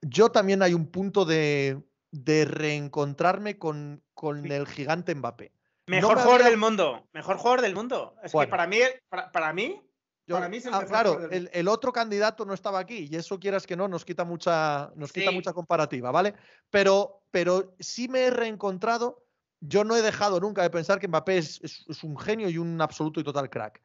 [SPEAKER 1] yo también hay un punto de, de reencontrarme con, con el gigante Mbappé. Mejor jugador del
[SPEAKER 3] mundo. Mejor jugador del mundo. Es que para mí, para, mí,
[SPEAKER 1] para mí es ah, claro, el, otro candidato no estaba aquí y eso quieras que no nos quita mucha, nos quita mucha comparativa, ¿vale? Pero, pero sí me he reencontrado. Yo no he dejado nunca de pensar que Mbappé es, un genio y un absoluto y total crack.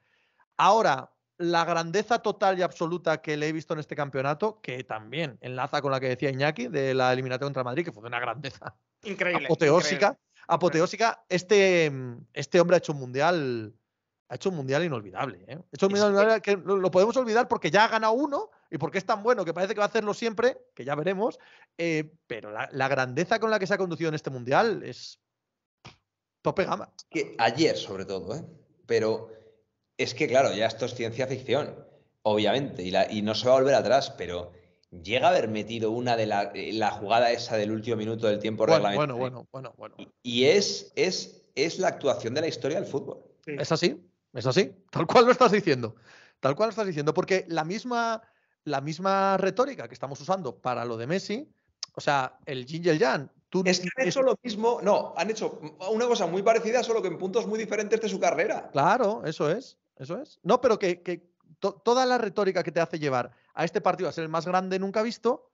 [SPEAKER 1] Ahora, la grandeza total y absoluta que le he visto en este campeonato, que también enlaza con la que decía Iñaki de la eliminatoria contra Madrid, que fue una grandeza increíble, apoteósica apoteósica. Este, este hombre ha hecho un mundial. Ha hecho un mundial inolvidable. lo podemos olvidar porque ya ha ganado uno y porque es tan bueno que parece que va a hacerlo siempre, que ya veremos. Eh, pero la, grandeza con la que se ha conducido en este mundial es tope gama. que ayer, sobre todo, ¿eh? pero
[SPEAKER 2] es que, claro, ya esto es ciencia ficción, obviamente, y, la, y no se va a volver atrás, pero llega a haber metido una de eh, la, jugada esa del último minuto del tiempo bueno, reglamentario. Bueno, bueno, bueno, bueno. Y, es, es, es la actuación de la historia del fútbol.
[SPEAKER 1] Es así, es así, tal cual lo estás diciendo. Tal cual lo estás diciendo, porque la misma, la misma retórica que estamos usando para lo de Messi, o sea, el Jin Jan, tú... Es que han hecho lo mismo, no, han hecho una cosa muy parecida,
[SPEAKER 2] solo que en puntos muy diferentes de su carrera.
[SPEAKER 1] Claro, eso es, eso es. No, pero que, toda la retórica que te hace llevar a este partido a ser el más grande nunca visto,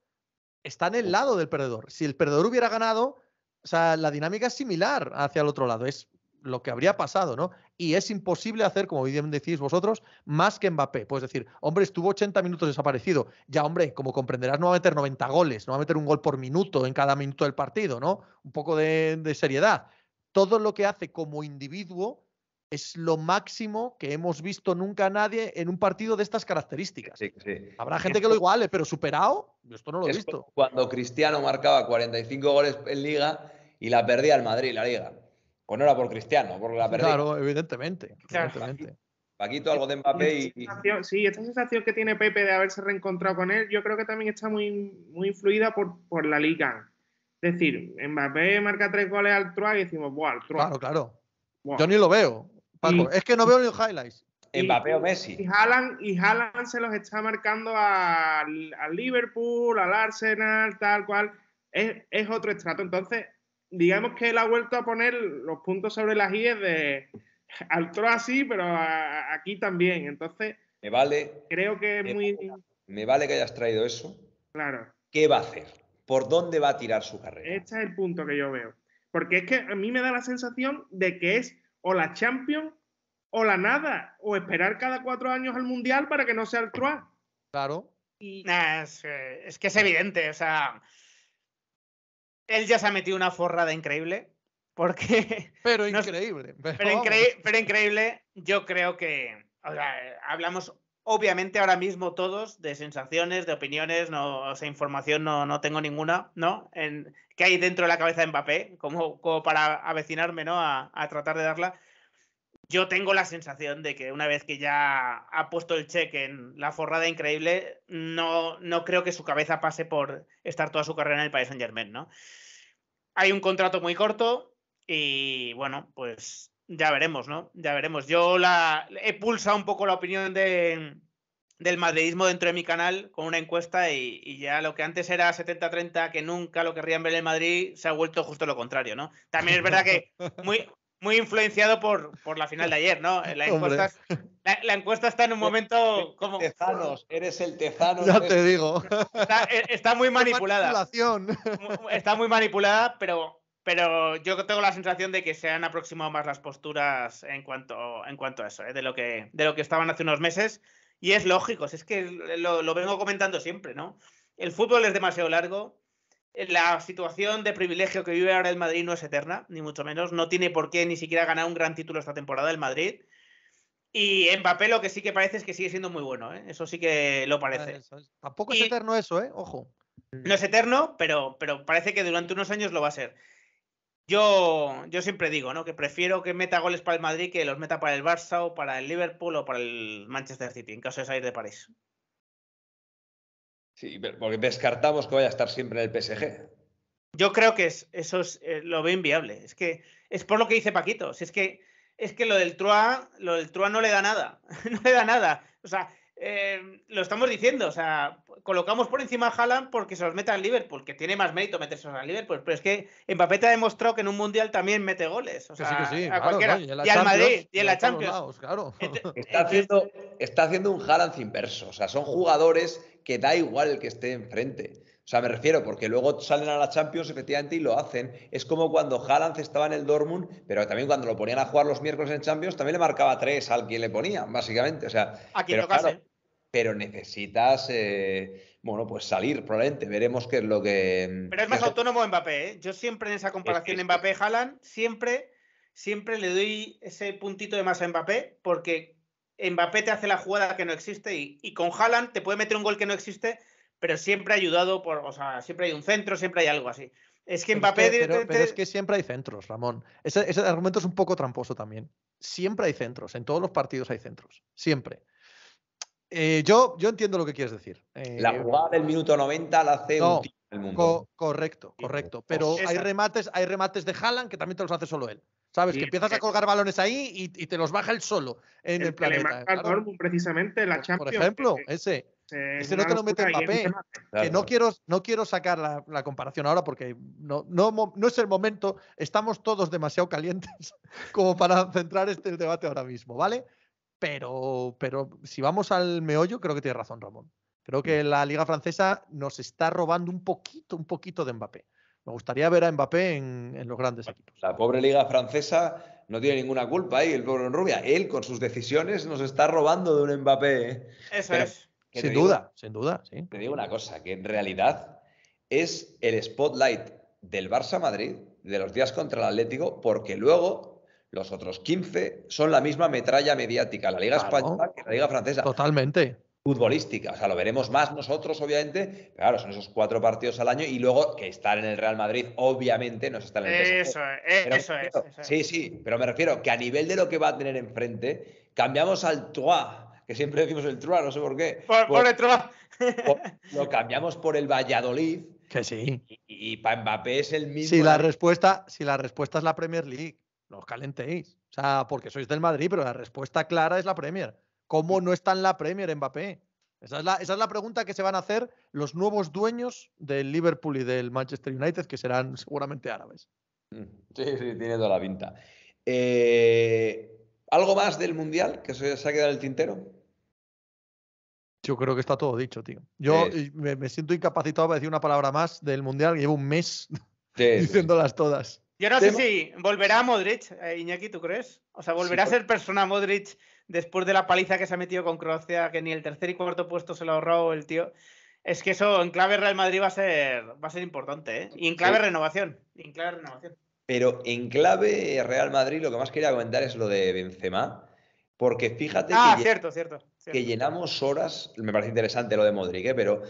[SPEAKER 1] está en el lado del perdedor. Si el perdedor hubiera ganado, o sea, la dinámica es similar hacia el otro lado, es lo que habría pasado, ¿no? Y es imposible hacer, como bien decís vosotros, más que Mbappé. Puedes decir, hombre, estuvo 80 minutos desaparecido. Ya, hombre, como comprenderás, no va a meter 90 goles, no va a meter un gol por minuto en cada minuto del partido, ¿no? Un poco de, de seriedad. Todo lo que hace como individuo es lo máximo que hemos visto nunca a nadie en un partido de estas características. Habrá gente que lo iguale, pero superado, esto no lo he visto.
[SPEAKER 2] Cuando Cristiano marcaba 45 goles en liga y la perdía el Madrid, la liga. Pues no era por Cristiano, por la perdía.
[SPEAKER 1] Claro, evidentemente. Claro.
[SPEAKER 2] Paquito, algo de Mbappé y...
[SPEAKER 4] Sí, esta sensación que tiene Pepe de haberse reencontrado con él, yo creo que también está muy, muy influida por, por la liga. Es decir, Mbappé marca tres goles al Troyes y decimos, ¡buah, al Troyes! Claro, claro. Yo ni lo veo es que no veo los highlights. Mbappé o Messi. Y Haaland, se los está marcando al, Liverpool, al Arsenal, tal cual. Es, es, otro estrato. Entonces, digamos que él ha vuelto a poner los puntos sobre las IES de al así, pero aquí también. Entonces, me vale. Creo que es muy.
[SPEAKER 2] me vale que hayas traído eso. Claro. ¿Qué va a hacer? ¿Por dónde va a tirar su carrera?
[SPEAKER 4] Este es el punto que yo veo. Porque es que a mí me da la sensación de que es o la Champions o la nada, o
[SPEAKER 3] esperar cada cuatro años al Mundial para que no sea el Troyes.
[SPEAKER 1] Claro. es,
[SPEAKER 3] que es evidente, o sea, él ya se ha metido una forrada increíble, porque... Pero increíble. Pero, pero, increíble, yo creo que, o sea, hablamos obviamente ahora mismo todos de sensaciones, de opiniones, no, o sea, información no, tengo ninguna, ¿no? En, qué hay dentro de la cabeza de Mbappé, como, para avecinarme, ¿no? A, tratar de darla. Yo tengo la sensación de que una vez que ya ha puesto el cheque en la forrada increíble, no, no creo que su cabeza pase por estar toda su carrera en el país Saint Germain, ¿no? Hay un contrato muy corto y bueno, pues ya veremos, ¿no? Ya veremos. Yo la, he pulsado un poco la opinión de, del madridismo dentro de mi canal con una encuesta y, ya lo que antes era 70-30, que nunca lo querrían ver en Madrid, se ha vuelto justo lo contrario, ¿no? También es verdad que muy, muy influenciado por, por la final de ayer, ¿no? La encuesta, está en un momento como... Tezanos, eres el tezano. Ya te digo. Está,
[SPEAKER 1] e, está muy manipulada.
[SPEAKER 3] Está muy manipulada, pero pero yo tengo la sensación de que se han aproximado más las posturas en cuanto, en cuanto a eso, ¿eh? de, lo que, de lo que estaban hace unos meses. Y es lógico, es que lo, vengo comentando siempre, ¿no? El fútbol es demasiado largo, la situación de privilegio que vive ahora el Madrid no es eterna, ni mucho menos. No tiene por qué ni siquiera ganar un gran título esta temporada el Madrid. Y en papel lo que sí que parece es que sigue siendo muy bueno, ¿eh? eso sí que lo parece. Tampoco es eterno eso, ¿eh? Ojo. No es eterno, pero, pero parece que durante unos años lo va a ser. Yo, siempre digo, ¿no? Que prefiero que meta goles para el Madrid que los meta para el Barça o para el Liverpool o para el Manchester City, en caso de salir de París.
[SPEAKER 2] Sí, porque descartamos que vaya a estar siempre en el PSG.
[SPEAKER 3] Yo creo que eso es, eh, lo veo inviable. Es que es por lo que dice Paquito. Si es que es que lo del Troa, lo del no le da nada. no le da nada. O sea, eh, lo estamos diciendo, o sea, colocamos por encima a Haaland porque se los meta al Liverpool, que tiene más mérito meterse al Liverpool, pero es que Mbappé te ha demostrado que en un
[SPEAKER 2] mundial también mete goles, o
[SPEAKER 1] sea, a cualquiera, y, al Madrid, y en la Champions.
[SPEAKER 2] está, haciendo, un Haaland inverso, o sea, son jugadores que da igual el que esté enfrente. O sea, me refiero, porque luego salen a la Champions efectivamente y lo hacen. Es como cuando Haaland estaba en el Dortmund, pero también cuando lo ponían a jugar los miércoles en Champions, también le marcaba tres al quien le ponían, básicamente. O sea, a Claro, pero necesitas eh, bueno pues salir probablemente veremos qué es lo que mm,
[SPEAKER 3] pero es más autónomo Mbappé ¿eh? yo siempre en esa comparación Mbappé jalan siempre siempre le doy ese puntito de más a Mbappé porque Mbappé te hace la jugada que no existe y, con Haaland te puede meter un gol que no existe pero siempre ayudado por o sea siempre hay un centro siempre hay algo así es que Mbappé. Pero, es que
[SPEAKER 1] siempre hay centros, Ramón. ese, argumento es un poco tramposo también. Siempre hay centros. En todos los partidos hay centros. Siempre. Eh, yo, yo entiendo lo que quieres decir. la eh, jugada del minuto 90 la hace mundo. correcto, correcto. Pero hay remates, hay remates de Haaland que también te los hace solo él. ¿Sabes? que empiezas a eh. colgar balones ahí y, y, te los baja él solo en el, planeta. precisamente, la Champions. Por ejemplo, ese. ese no te lo mete en papel. Que no quiero, no quiero sacar la, comparación ahora porque no, no, no, es el momento. Estamos todos demasiado calientes como para centrar este debate ahora mismo, ¿vale? pero, pero si vamos al meollo, creo que tiene razón Ramón. Creo mm. que la liga francesa nos está robando un poquito, un poquito de Mbappé. Me gustaría ver a Mbappé en, los grandes equipos.
[SPEAKER 2] La pobre liga francesa no tiene ninguna culpa ahí, el pobre Rubia. Él con sus decisiones nos está robando de un Mbappé. ¿eh? Eso es. Sin duda, sin duda. Te digo una cosa, que en realidad es el spotlight del Barça Madrid de los días contra el Atlético, porque luego los otros 15 son la misma metralla mediática, la Liga Española que la Liga Francesa. Totalmente. Futbolística. O sea, lo veremos más nosotros, obviamente. Pero claro, son esos cuatro partidos al año y luego que estar en el Real Madrid, obviamente, no se está en el Eso, es, eh, eso, es, Sí, sí, pero me refiero que a nivel de lo que va a tener enfrente, cambiamos al Trois que siempre decimos el Trois, no sé por qué. Por, el lo cambiamos por el Valladolid. Que sí. Y, y para Mbappé es el mismo. Si la,
[SPEAKER 1] respuesta, si la respuesta es la Premier League no os calentéis. O sea, porque sois del Madrid, pero la respuesta clara es la Premier. ¿Cómo no está en la Premier Mbappé? Esa es, la, esa es la pregunta que se van a hacer los nuevos dueños del Liverpool y del Manchester United, que serán seguramente árabes. Mm. Sí,
[SPEAKER 2] sí, tiene toda la pinta. Eh, ¿Algo más del Mundial que se, se ha quedado en
[SPEAKER 1] el tintero? Yo creo que está todo dicho, tío. Yo me, siento incapacitado para decir una palabra más del Mundial. Llevo un mes diciéndolas todas. Yo no sé si
[SPEAKER 3] volverá a Modric, eh, Iñaki, ¿tú crees? O sea, ¿volverá a ser persona Modric después de la paliza que se ha metido con Croacia, que ni el tercer y cuarto puesto se lo ahorrado el tío? Es que eso en clave Real Madrid va a ser, va a ser importante, ¿eh? Y en clave renovación. en clave renovación.
[SPEAKER 2] Pero en clave Real Madrid lo que más quería comentar es lo de Benzema, porque fíjate ah, que, cierto, que llenamos horas, me parece interesante lo de Modric, ¿eh? pero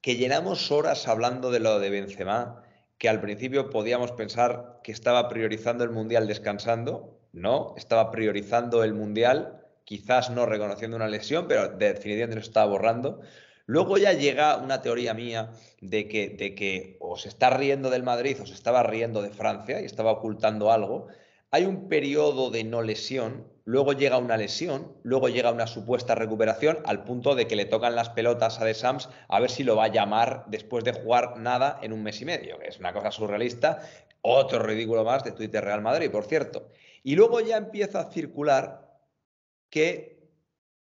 [SPEAKER 2] que llenamos horas hablando de lo de Benzema que al principio podíamos pensar que estaba priorizando el Mundial descansando, no, estaba priorizando el Mundial, quizás no reconociendo una lesión, pero definitivamente lo estaba borrando. Luego ya llega una teoría mía de que, de que o se está riendo del Madrid o se estaba riendo de Francia y estaba ocultando algo, hay un periodo de no lesión, luego llega una lesión, luego llega una supuesta recuperación al punto de que le tocan las pelotas a De Sams a ver si lo va a llamar después de jugar nada en un mes y medio, que es una cosa surrealista, otro ridículo más de Twitter Real Madrid, por cierto. Y luego ya empieza a circular que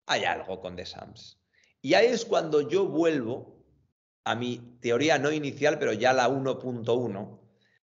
[SPEAKER 2] hay algo con De Sams. Y ahí es cuando yo vuelvo a mi teoría no inicial, pero ya la 1.1,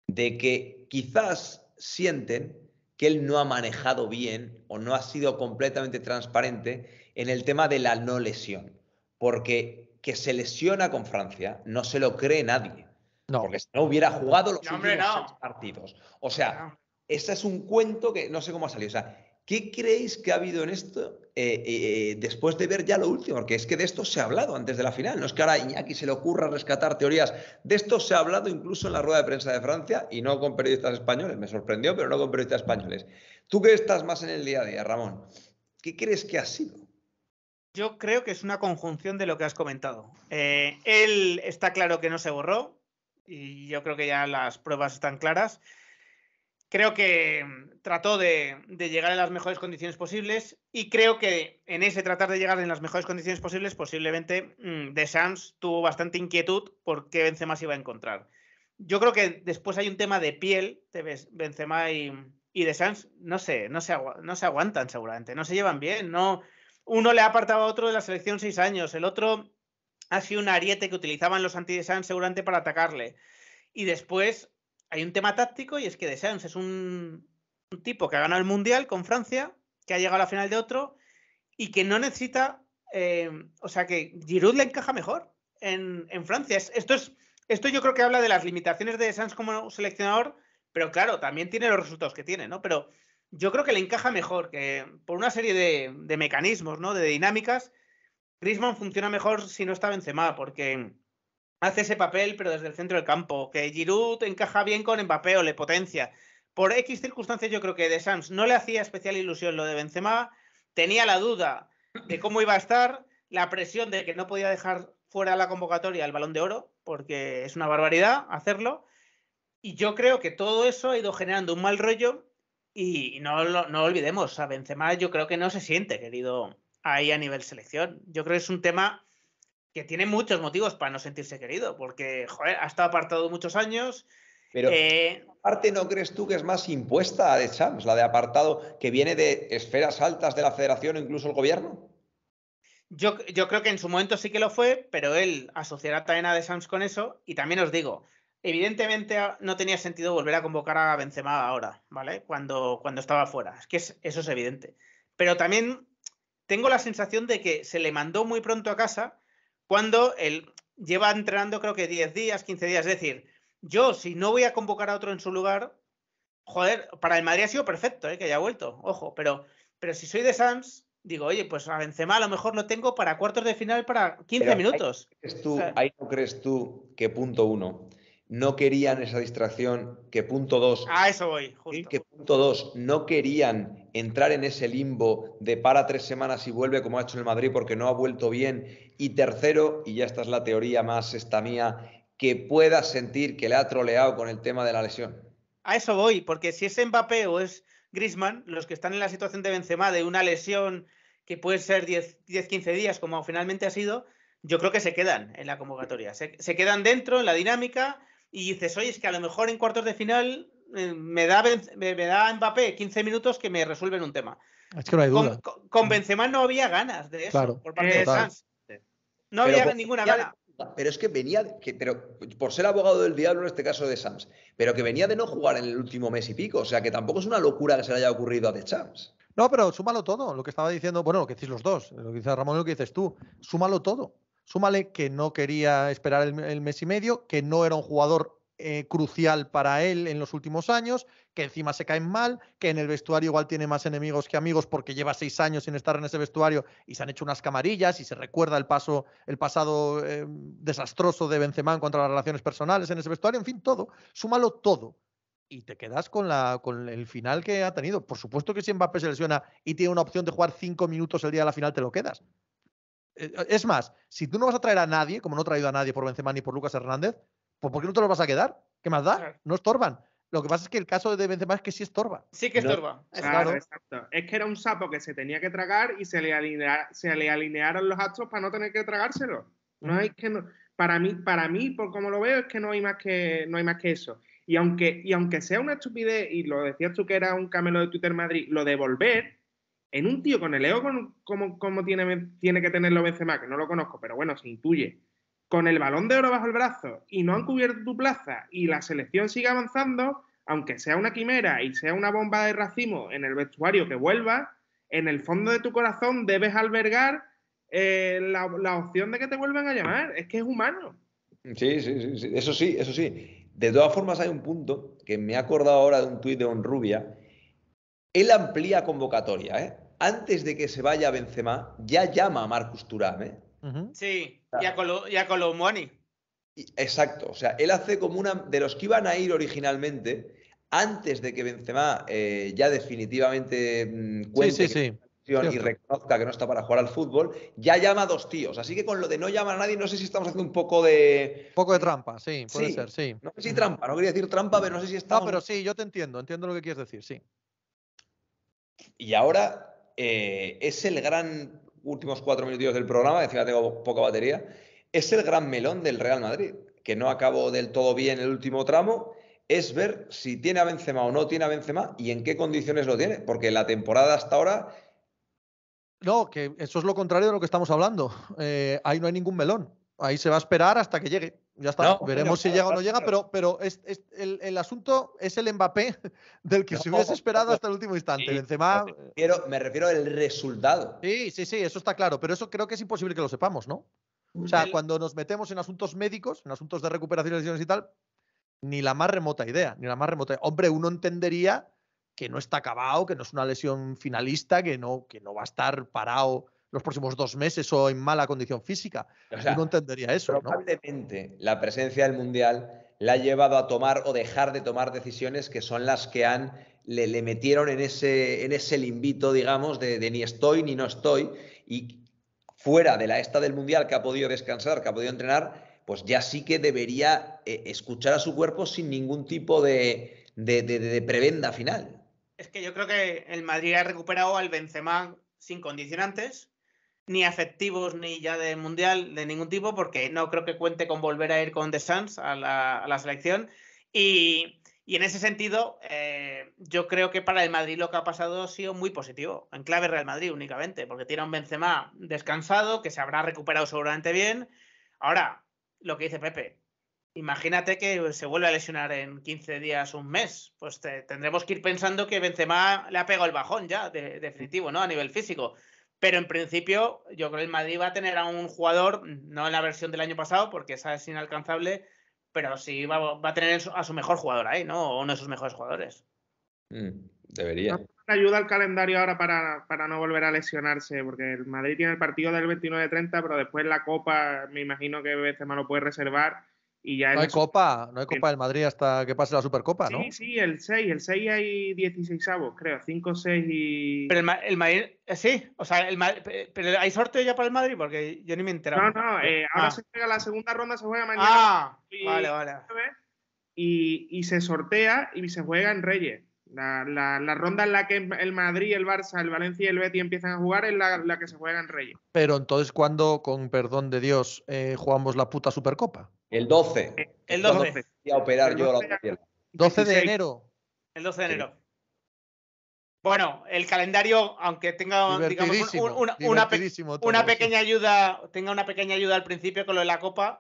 [SPEAKER 2] de que quizás sienten que él no ha manejado bien o no ha sido completamente transparente en el tema de la no lesión. Porque que se lesiona con Francia no se lo cree nadie. No. Porque si no hubiera jugado los últimos partidos. O sea, ese es un cuento que no sé cómo ha salido. O sea, ¿Qué creéis que ha habido en esto eh, eh, eh, después de ver ya lo último? Porque es que de esto se ha hablado antes de la final. No es que ahora Iñaki se le ocurra rescatar teorías. De esto se ha hablado incluso en la rueda de prensa de Francia y no con periodistas españoles. Me sorprendió, pero no con periodistas españoles. Tú que estás más en el día a día, Ramón, ¿qué crees que ha sido? Yo creo que es una conjunción de lo que has comentado. él está
[SPEAKER 3] claro que no se borró y yo creo que ya las pruebas están claras creo que mm, trató de, llegar en las mejores condiciones posibles y creo que en ese tratar de llegar en las mejores condiciones posibles, posiblemente De mm, Sams tuvo bastante inquietud por qué Benzema se iba a encontrar. Yo creo que después hay un tema de piel de Benzema y, y De no sé, no se, no se aguantan seguramente, no se llevan bien, no... Uno le ha apartado a otro de la selección seis años, el otro ha sido un ariete que utilizaban los anti-De seguramente para atacarle. Y después hay un tema táctico y es que Deschamps es un, tipo que ha ganado el Mundial con Francia, que ha llegado a la final de otro y que no necesita, eh, o sea que Giroud le encaja mejor en, Francia. Esto, es, esto yo creo que habla de las limitaciones de Sanz como seleccionador, pero claro, también tiene los resultados que tiene, ¿no? Pero yo creo que le encaja mejor, que por una serie de, mecanismos, ¿no? De dinámicas, Griezmann funciona mejor si no está Benzema, porque hace ese papel, pero desde el centro del campo. Que Giroud encaja bien con Mbappé o le potencia. Por X circunstancias, yo creo que de Sams no le hacía especial ilusión lo de Benzema. Tenía la duda de cómo iba a estar, la presión de que no podía dejar fuera la convocatoria el balón de oro, porque es una barbaridad hacerlo. Y yo creo que todo eso ha ido generando un mal rollo. Y no, no, no olvidemos, a Benzema yo creo que no se siente querido ahí a nivel selección. Yo creo que es un tema que tiene muchos motivos para no sentirse querido,
[SPEAKER 2] porque joder, ha estado apartado muchos años. Pero eh... parte no crees tú que es más impuesta de Champs, la de apartado que viene de esferas altas de la federación o incluso el gobierno.
[SPEAKER 3] Yo, creo que en su momento sí que lo fue, pero él asociará también a de Sams con eso. Y también os digo, evidentemente no tenía sentido volver a convocar a Benzema ahora, ¿vale? Cuando, cuando estaba fuera. Es que eso es evidente. Pero también tengo la sensación de que se le mandó muy pronto a casa cuando él lleva entrenando creo que 10 días, 15 días. Es decir, yo si no voy a convocar a otro en su lugar, joder, para el Madrid ha sido perfecto, ¿eh? que haya vuelto, ojo, pero, pero si soy de Sams, digo, oye, pues a Benzema a lo mejor lo tengo para cuartos de final para 15 minutos.
[SPEAKER 2] tú, ¿Ahí no crees tú que punto uno? no querían esa distracción, que punto dos. a eso voy, Que punto dos, no querían entrar en ese limbo de para tres semanas y vuelve como ha hecho en el Madrid porque no ha vuelto bien. Y tercero, y ya esta es la teoría más esta mía, que pueda sentir que le ha troleado con el tema de la lesión. A eso voy, porque si
[SPEAKER 3] es Mbappé o es Grisman, los que están en la situación de Benzema de una lesión que puede ser 10-15 días, como finalmente ha sido, yo creo que se quedan en la convocatoria. se quedan dentro, en la dinámica, y dices, oye, es que a lo mejor en cuartos de final eh, me, da, me, da Mbappé 15 minutos que me resuelven un tema.
[SPEAKER 1] Es que no hay duda. Con,
[SPEAKER 3] no había ganas de eso por parte de Sanz. No había ninguna gana.
[SPEAKER 2] Pero es que venía, pero por ser abogado del diablo en este caso de Sams, pero que venía de no jugar en el último mes y pico, o sea que tampoco es una locura que se le haya ocurrido a de Sams.
[SPEAKER 1] No, pero súmalo todo, lo que estaba diciendo, bueno, lo que decís los dos, lo que dice Ramón y lo que dices tú, súmalo todo. Súmale que no quería esperar el, mes y medio, que no era un jugador eh, crucial para él en los últimos años, que encima se caen mal, que en el vestuario igual tiene más enemigos que amigos porque lleva seis años sin estar en ese vestuario y se han hecho unas camarillas y se recuerda el paso, el pasado eh, desastroso de Benzema contra las relaciones personales en ese vestuario, en fin, todo, súmalo todo. Y te quedas con, la, con el final que ha tenido. Por supuesto que si Mbappé se lesiona y tiene una opción de jugar cinco minutos el día de la final, te lo quedas. Eh, eh, es más, si tú no vas a traer a nadie, como no he traído a nadie por Benzema ni por Lucas Hernández, pues ¿por qué no te los vas a quedar? ¿Qué más da? No estorban. Lo que pasa es que el caso de Benzema es que sí estorba. Sí que estorba. Claro, exacto.
[SPEAKER 4] Es que era un sapo que se tenía que tragar y se le, alinearon los actos para no tener que tragárselo. No mm. hay que no, para mí, para mí, por como lo veo, es que no hay más que, no hay más que eso. Y aunque, y aunque sea una estupidez, y lo decías tú que era un camelo de Twitter Madrid, lo devolver. volver, en un tío con el ego como, tiene, tiene que tenerlo Benzema, que no lo conozco, pero bueno, se intuye, con el balón de oro bajo el brazo y no han cubierto tu plaza y la selección sigue avanzando, aunque sea una quimera y sea una bomba de racimo en el vestuario que vuelva, en el fondo de tu corazón debes albergar eh, la, opción de que te vuelvan a llamar. Es que es humano.
[SPEAKER 2] Sí, sí, sí, Eso sí, eso sí. De todas formas, hay un punto que me he acordado ahora de un tuit de Rubia él amplía convocatoria, ¿eh? Antes de que se vaya Benzema, ya llama a Marcus Turán, ¿eh?
[SPEAKER 3] Sí, y, a Colo
[SPEAKER 2] Exacto, o sea, él hace como una... De los que iban a ir originalmente, antes de que Benzema eh, ya definitivamente mm, cuente y reconozca que no está para jugar al fútbol, ya llama a dos tíos. Así que con lo de no llamar a nadie, no sé si estamos haciendo un poco de. Un poco
[SPEAKER 1] de trampa, sí, puede ser, sí. No sé si trampa, no quería decir trampa, pero no sé si está. No, pero sí, yo te entiendo, entiendo lo que quieres decir, sí.
[SPEAKER 2] Y ahora eh, es el gran, últimos cuatro minutos del programa, encima tengo poca batería, es el gran melón del Real Madrid, que no acabó del todo bien el último tramo, es ver si tiene a Benzema o no tiene a Benzema y en qué condiciones lo tiene, porque la temporada hasta ahora...
[SPEAKER 1] No, que eso es lo contrario de lo que estamos hablando. Eh, ahí no hay ningún melón. Ahí se va a esperar hasta que llegue. Ya está, veremos si llega o no llega, pero, pero es, el, asunto es el Mbappé del que se hubiese esperado hasta el último instante. Benzema...
[SPEAKER 2] Eh. me, refiero, me al resultado.
[SPEAKER 1] Sí, sí, sí, eso está claro, pero eso creo que es imposible que lo sepamos, ¿no? O sea, cuando nos metemos en asuntos médicos, en asuntos de recuperación de lesiones y tal, ni la más remota idea, ni la más remota. Idea. Hombre, uno entendería que no está acabado, que no es una lesión finalista, que no, que no va a estar parado los próximos dos meses o en mala condición física. Yo no entendería eso.
[SPEAKER 2] Probablemente la presencia del Mundial la ha llevado a tomar o dejar de tomar decisiones que son las que le, metieron en ese, en ese limbito, digamos, de, ni estoy ni no estoy. Y fuera de la esta del Mundial que ha podido descansar, que ha podido entrenar, pues ya sí que debería eh, escuchar a su cuerpo sin ningún tipo de, de, de prebenda final.
[SPEAKER 3] Es que yo creo que el Madrid ha recuperado al Benzema sin condicionantes, ni afectivos ni ya de mundial de ningún tipo, porque no creo que cuente con volver a ir con The Suns a la, selección. Y, en ese sentido, eh, yo creo que para el Madrid lo que ha pasado ha sido muy positivo, en clave Real Madrid únicamente, porque tiene a un Benzema descansado, que se habrá recuperado seguramente bien. Ahora, lo que dice Pepe, imagínate que se vuelve a lesionar en 15 días, un mes, pues tendremos que ir pensando que Benzema le ha pegado el bajón ya, definitivo, ¿no? A nivel físico. Pero en principio, yo creo que el Madrid va a tener a un jugador, no en la versión del año pasado, porque esa es inalcanzable, pero sí va, va a tener a su mejor jugador ahí, ¿no? O uno de sus mejores jugadores.
[SPEAKER 2] Mm, debería.
[SPEAKER 4] Ayuda al calendario ahora para, no volver a lesionarse, porque el Madrid tiene el partido del 29-30, pero después la Copa, me imagino que Benzema lo puede reservar no hay
[SPEAKER 1] copa, no hay copa del Madrid hasta que pase la Supercopa, ¿no? Sí,
[SPEAKER 4] sí, el 6, el 6 hay
[SPEAKER 3] 16 avos, creo, 5, 6 y... Pero el, el Madrid, eh, sí, o sea, el pero ¿hay sorteo ya para el Madrid? Porque yo ni me he enterado. No, no, eh, ah. ahora se
[SPEAKER 4] juega la segunda ronda, se juega mañana. Ah, y... vale, vale.
[SPEAKER 3] Y, se sortea y se juega en Reyes.
[SPEAKER 4] La, ronda en la que el Madrid, el Barça, el Valencia y el Betty empiezan a jugar es la, que se juega en
[SPEAKER 3] Reyes.
[SPEAKER 1] Pero entonces, ¿cuándo, con perdón de Dios, eh, jugamos la puta Supercopa? El 12. El 12. de enero.
[SPEAKER 3] El 12 de enero. Bueno, el calendario, aunque tenga una, pequeña ayuda, tenga una pequeña ayuda al principio con lo de la copa,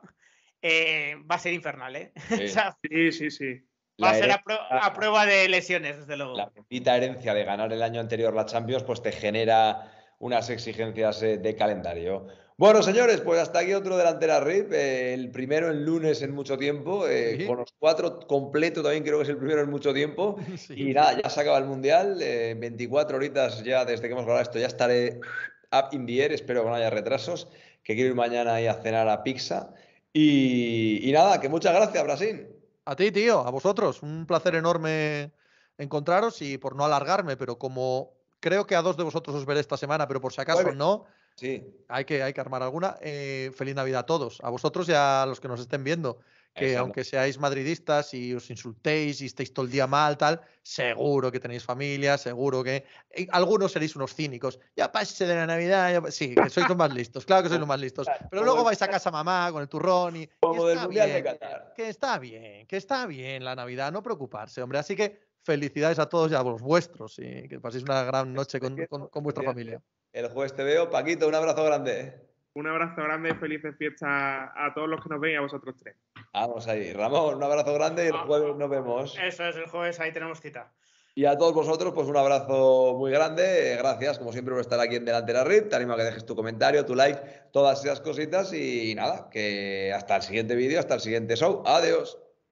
[SPEAKER 3] eh, va a ser infernal, ¿eh?
[SPEAKER 1] Sí, sí, sí, Va a
[SPEAKER 3] ser
[SPEAKER 2] a, prueba de lesiones, desde luego. La herencia de ganar el año anterior la Champions, pues te genera unas exigencias eh, de calendario. Bueno, señores, pues hasta aquí otro delantera RIP. Eh, el primero en lunes en mucho tiempo. Eh, con los cuatro completo también creo que es el primero en mucho tiempo. Y nada, ya se acaba el mundial. en eh, 24 horitas ya desde que hemos grabado esto, ya estaré up in Espero que no haya retrasos. Que quiero ir mañana a cenar a pizza. Y, nada, que muchas gracias, Brasil.
[SPEAKER 1] A ti, tío, a vosotros. Un placer enorme encontraros y por no alargarme, pero como creo que a dos de vosotros os veré esta semana, pero por si acaso no Sí. Hay que, hay que armar alguna. Eh, feliz Navidad a todos, a vosotros y a los que nos estén viendo. Que aunque seáis madridistas y os insultéis y estéis todo el día mal, tal, seguro que tenéis familia, seguro que. Eh, algunos seréis unos cínicos. Ya pase de la Navidad, sí, que sois los más listos, claro que sois los más listos. Pero luego vais a casa mamá con el turrón y. Como del Que está bien, que está bien la Navidad, no preocuparse, hombre. Así que felicidades a todos y a vos vuestros y que paséis una gran noche con vuestra familia.
[SPEAKER 2] El jueves te veo. Paquito,
[SPEAKER 4] un abrazo grande. ¿eh? Un abrazo grande y felices fiestas a todos los que nos ven y a vosotros tres.
[SPEAKER 2] Vamos ahí. Ramón, un abrazo grande y el ah. jueves nos vemos.
[SPEAKER 3] Eso es, el jueves ahí tenemos cita.
[SPEAKER 2] Y a todos vosotros, pues un abrazo muy grande. Gracias, como siempre, por estar aquí en Delante de la Red. Te animo a que dejes tu comentario, tu like, todas esas cositas. Y nada, que hasta el siguiente vídeo, hasta el siguiente show. Adiós.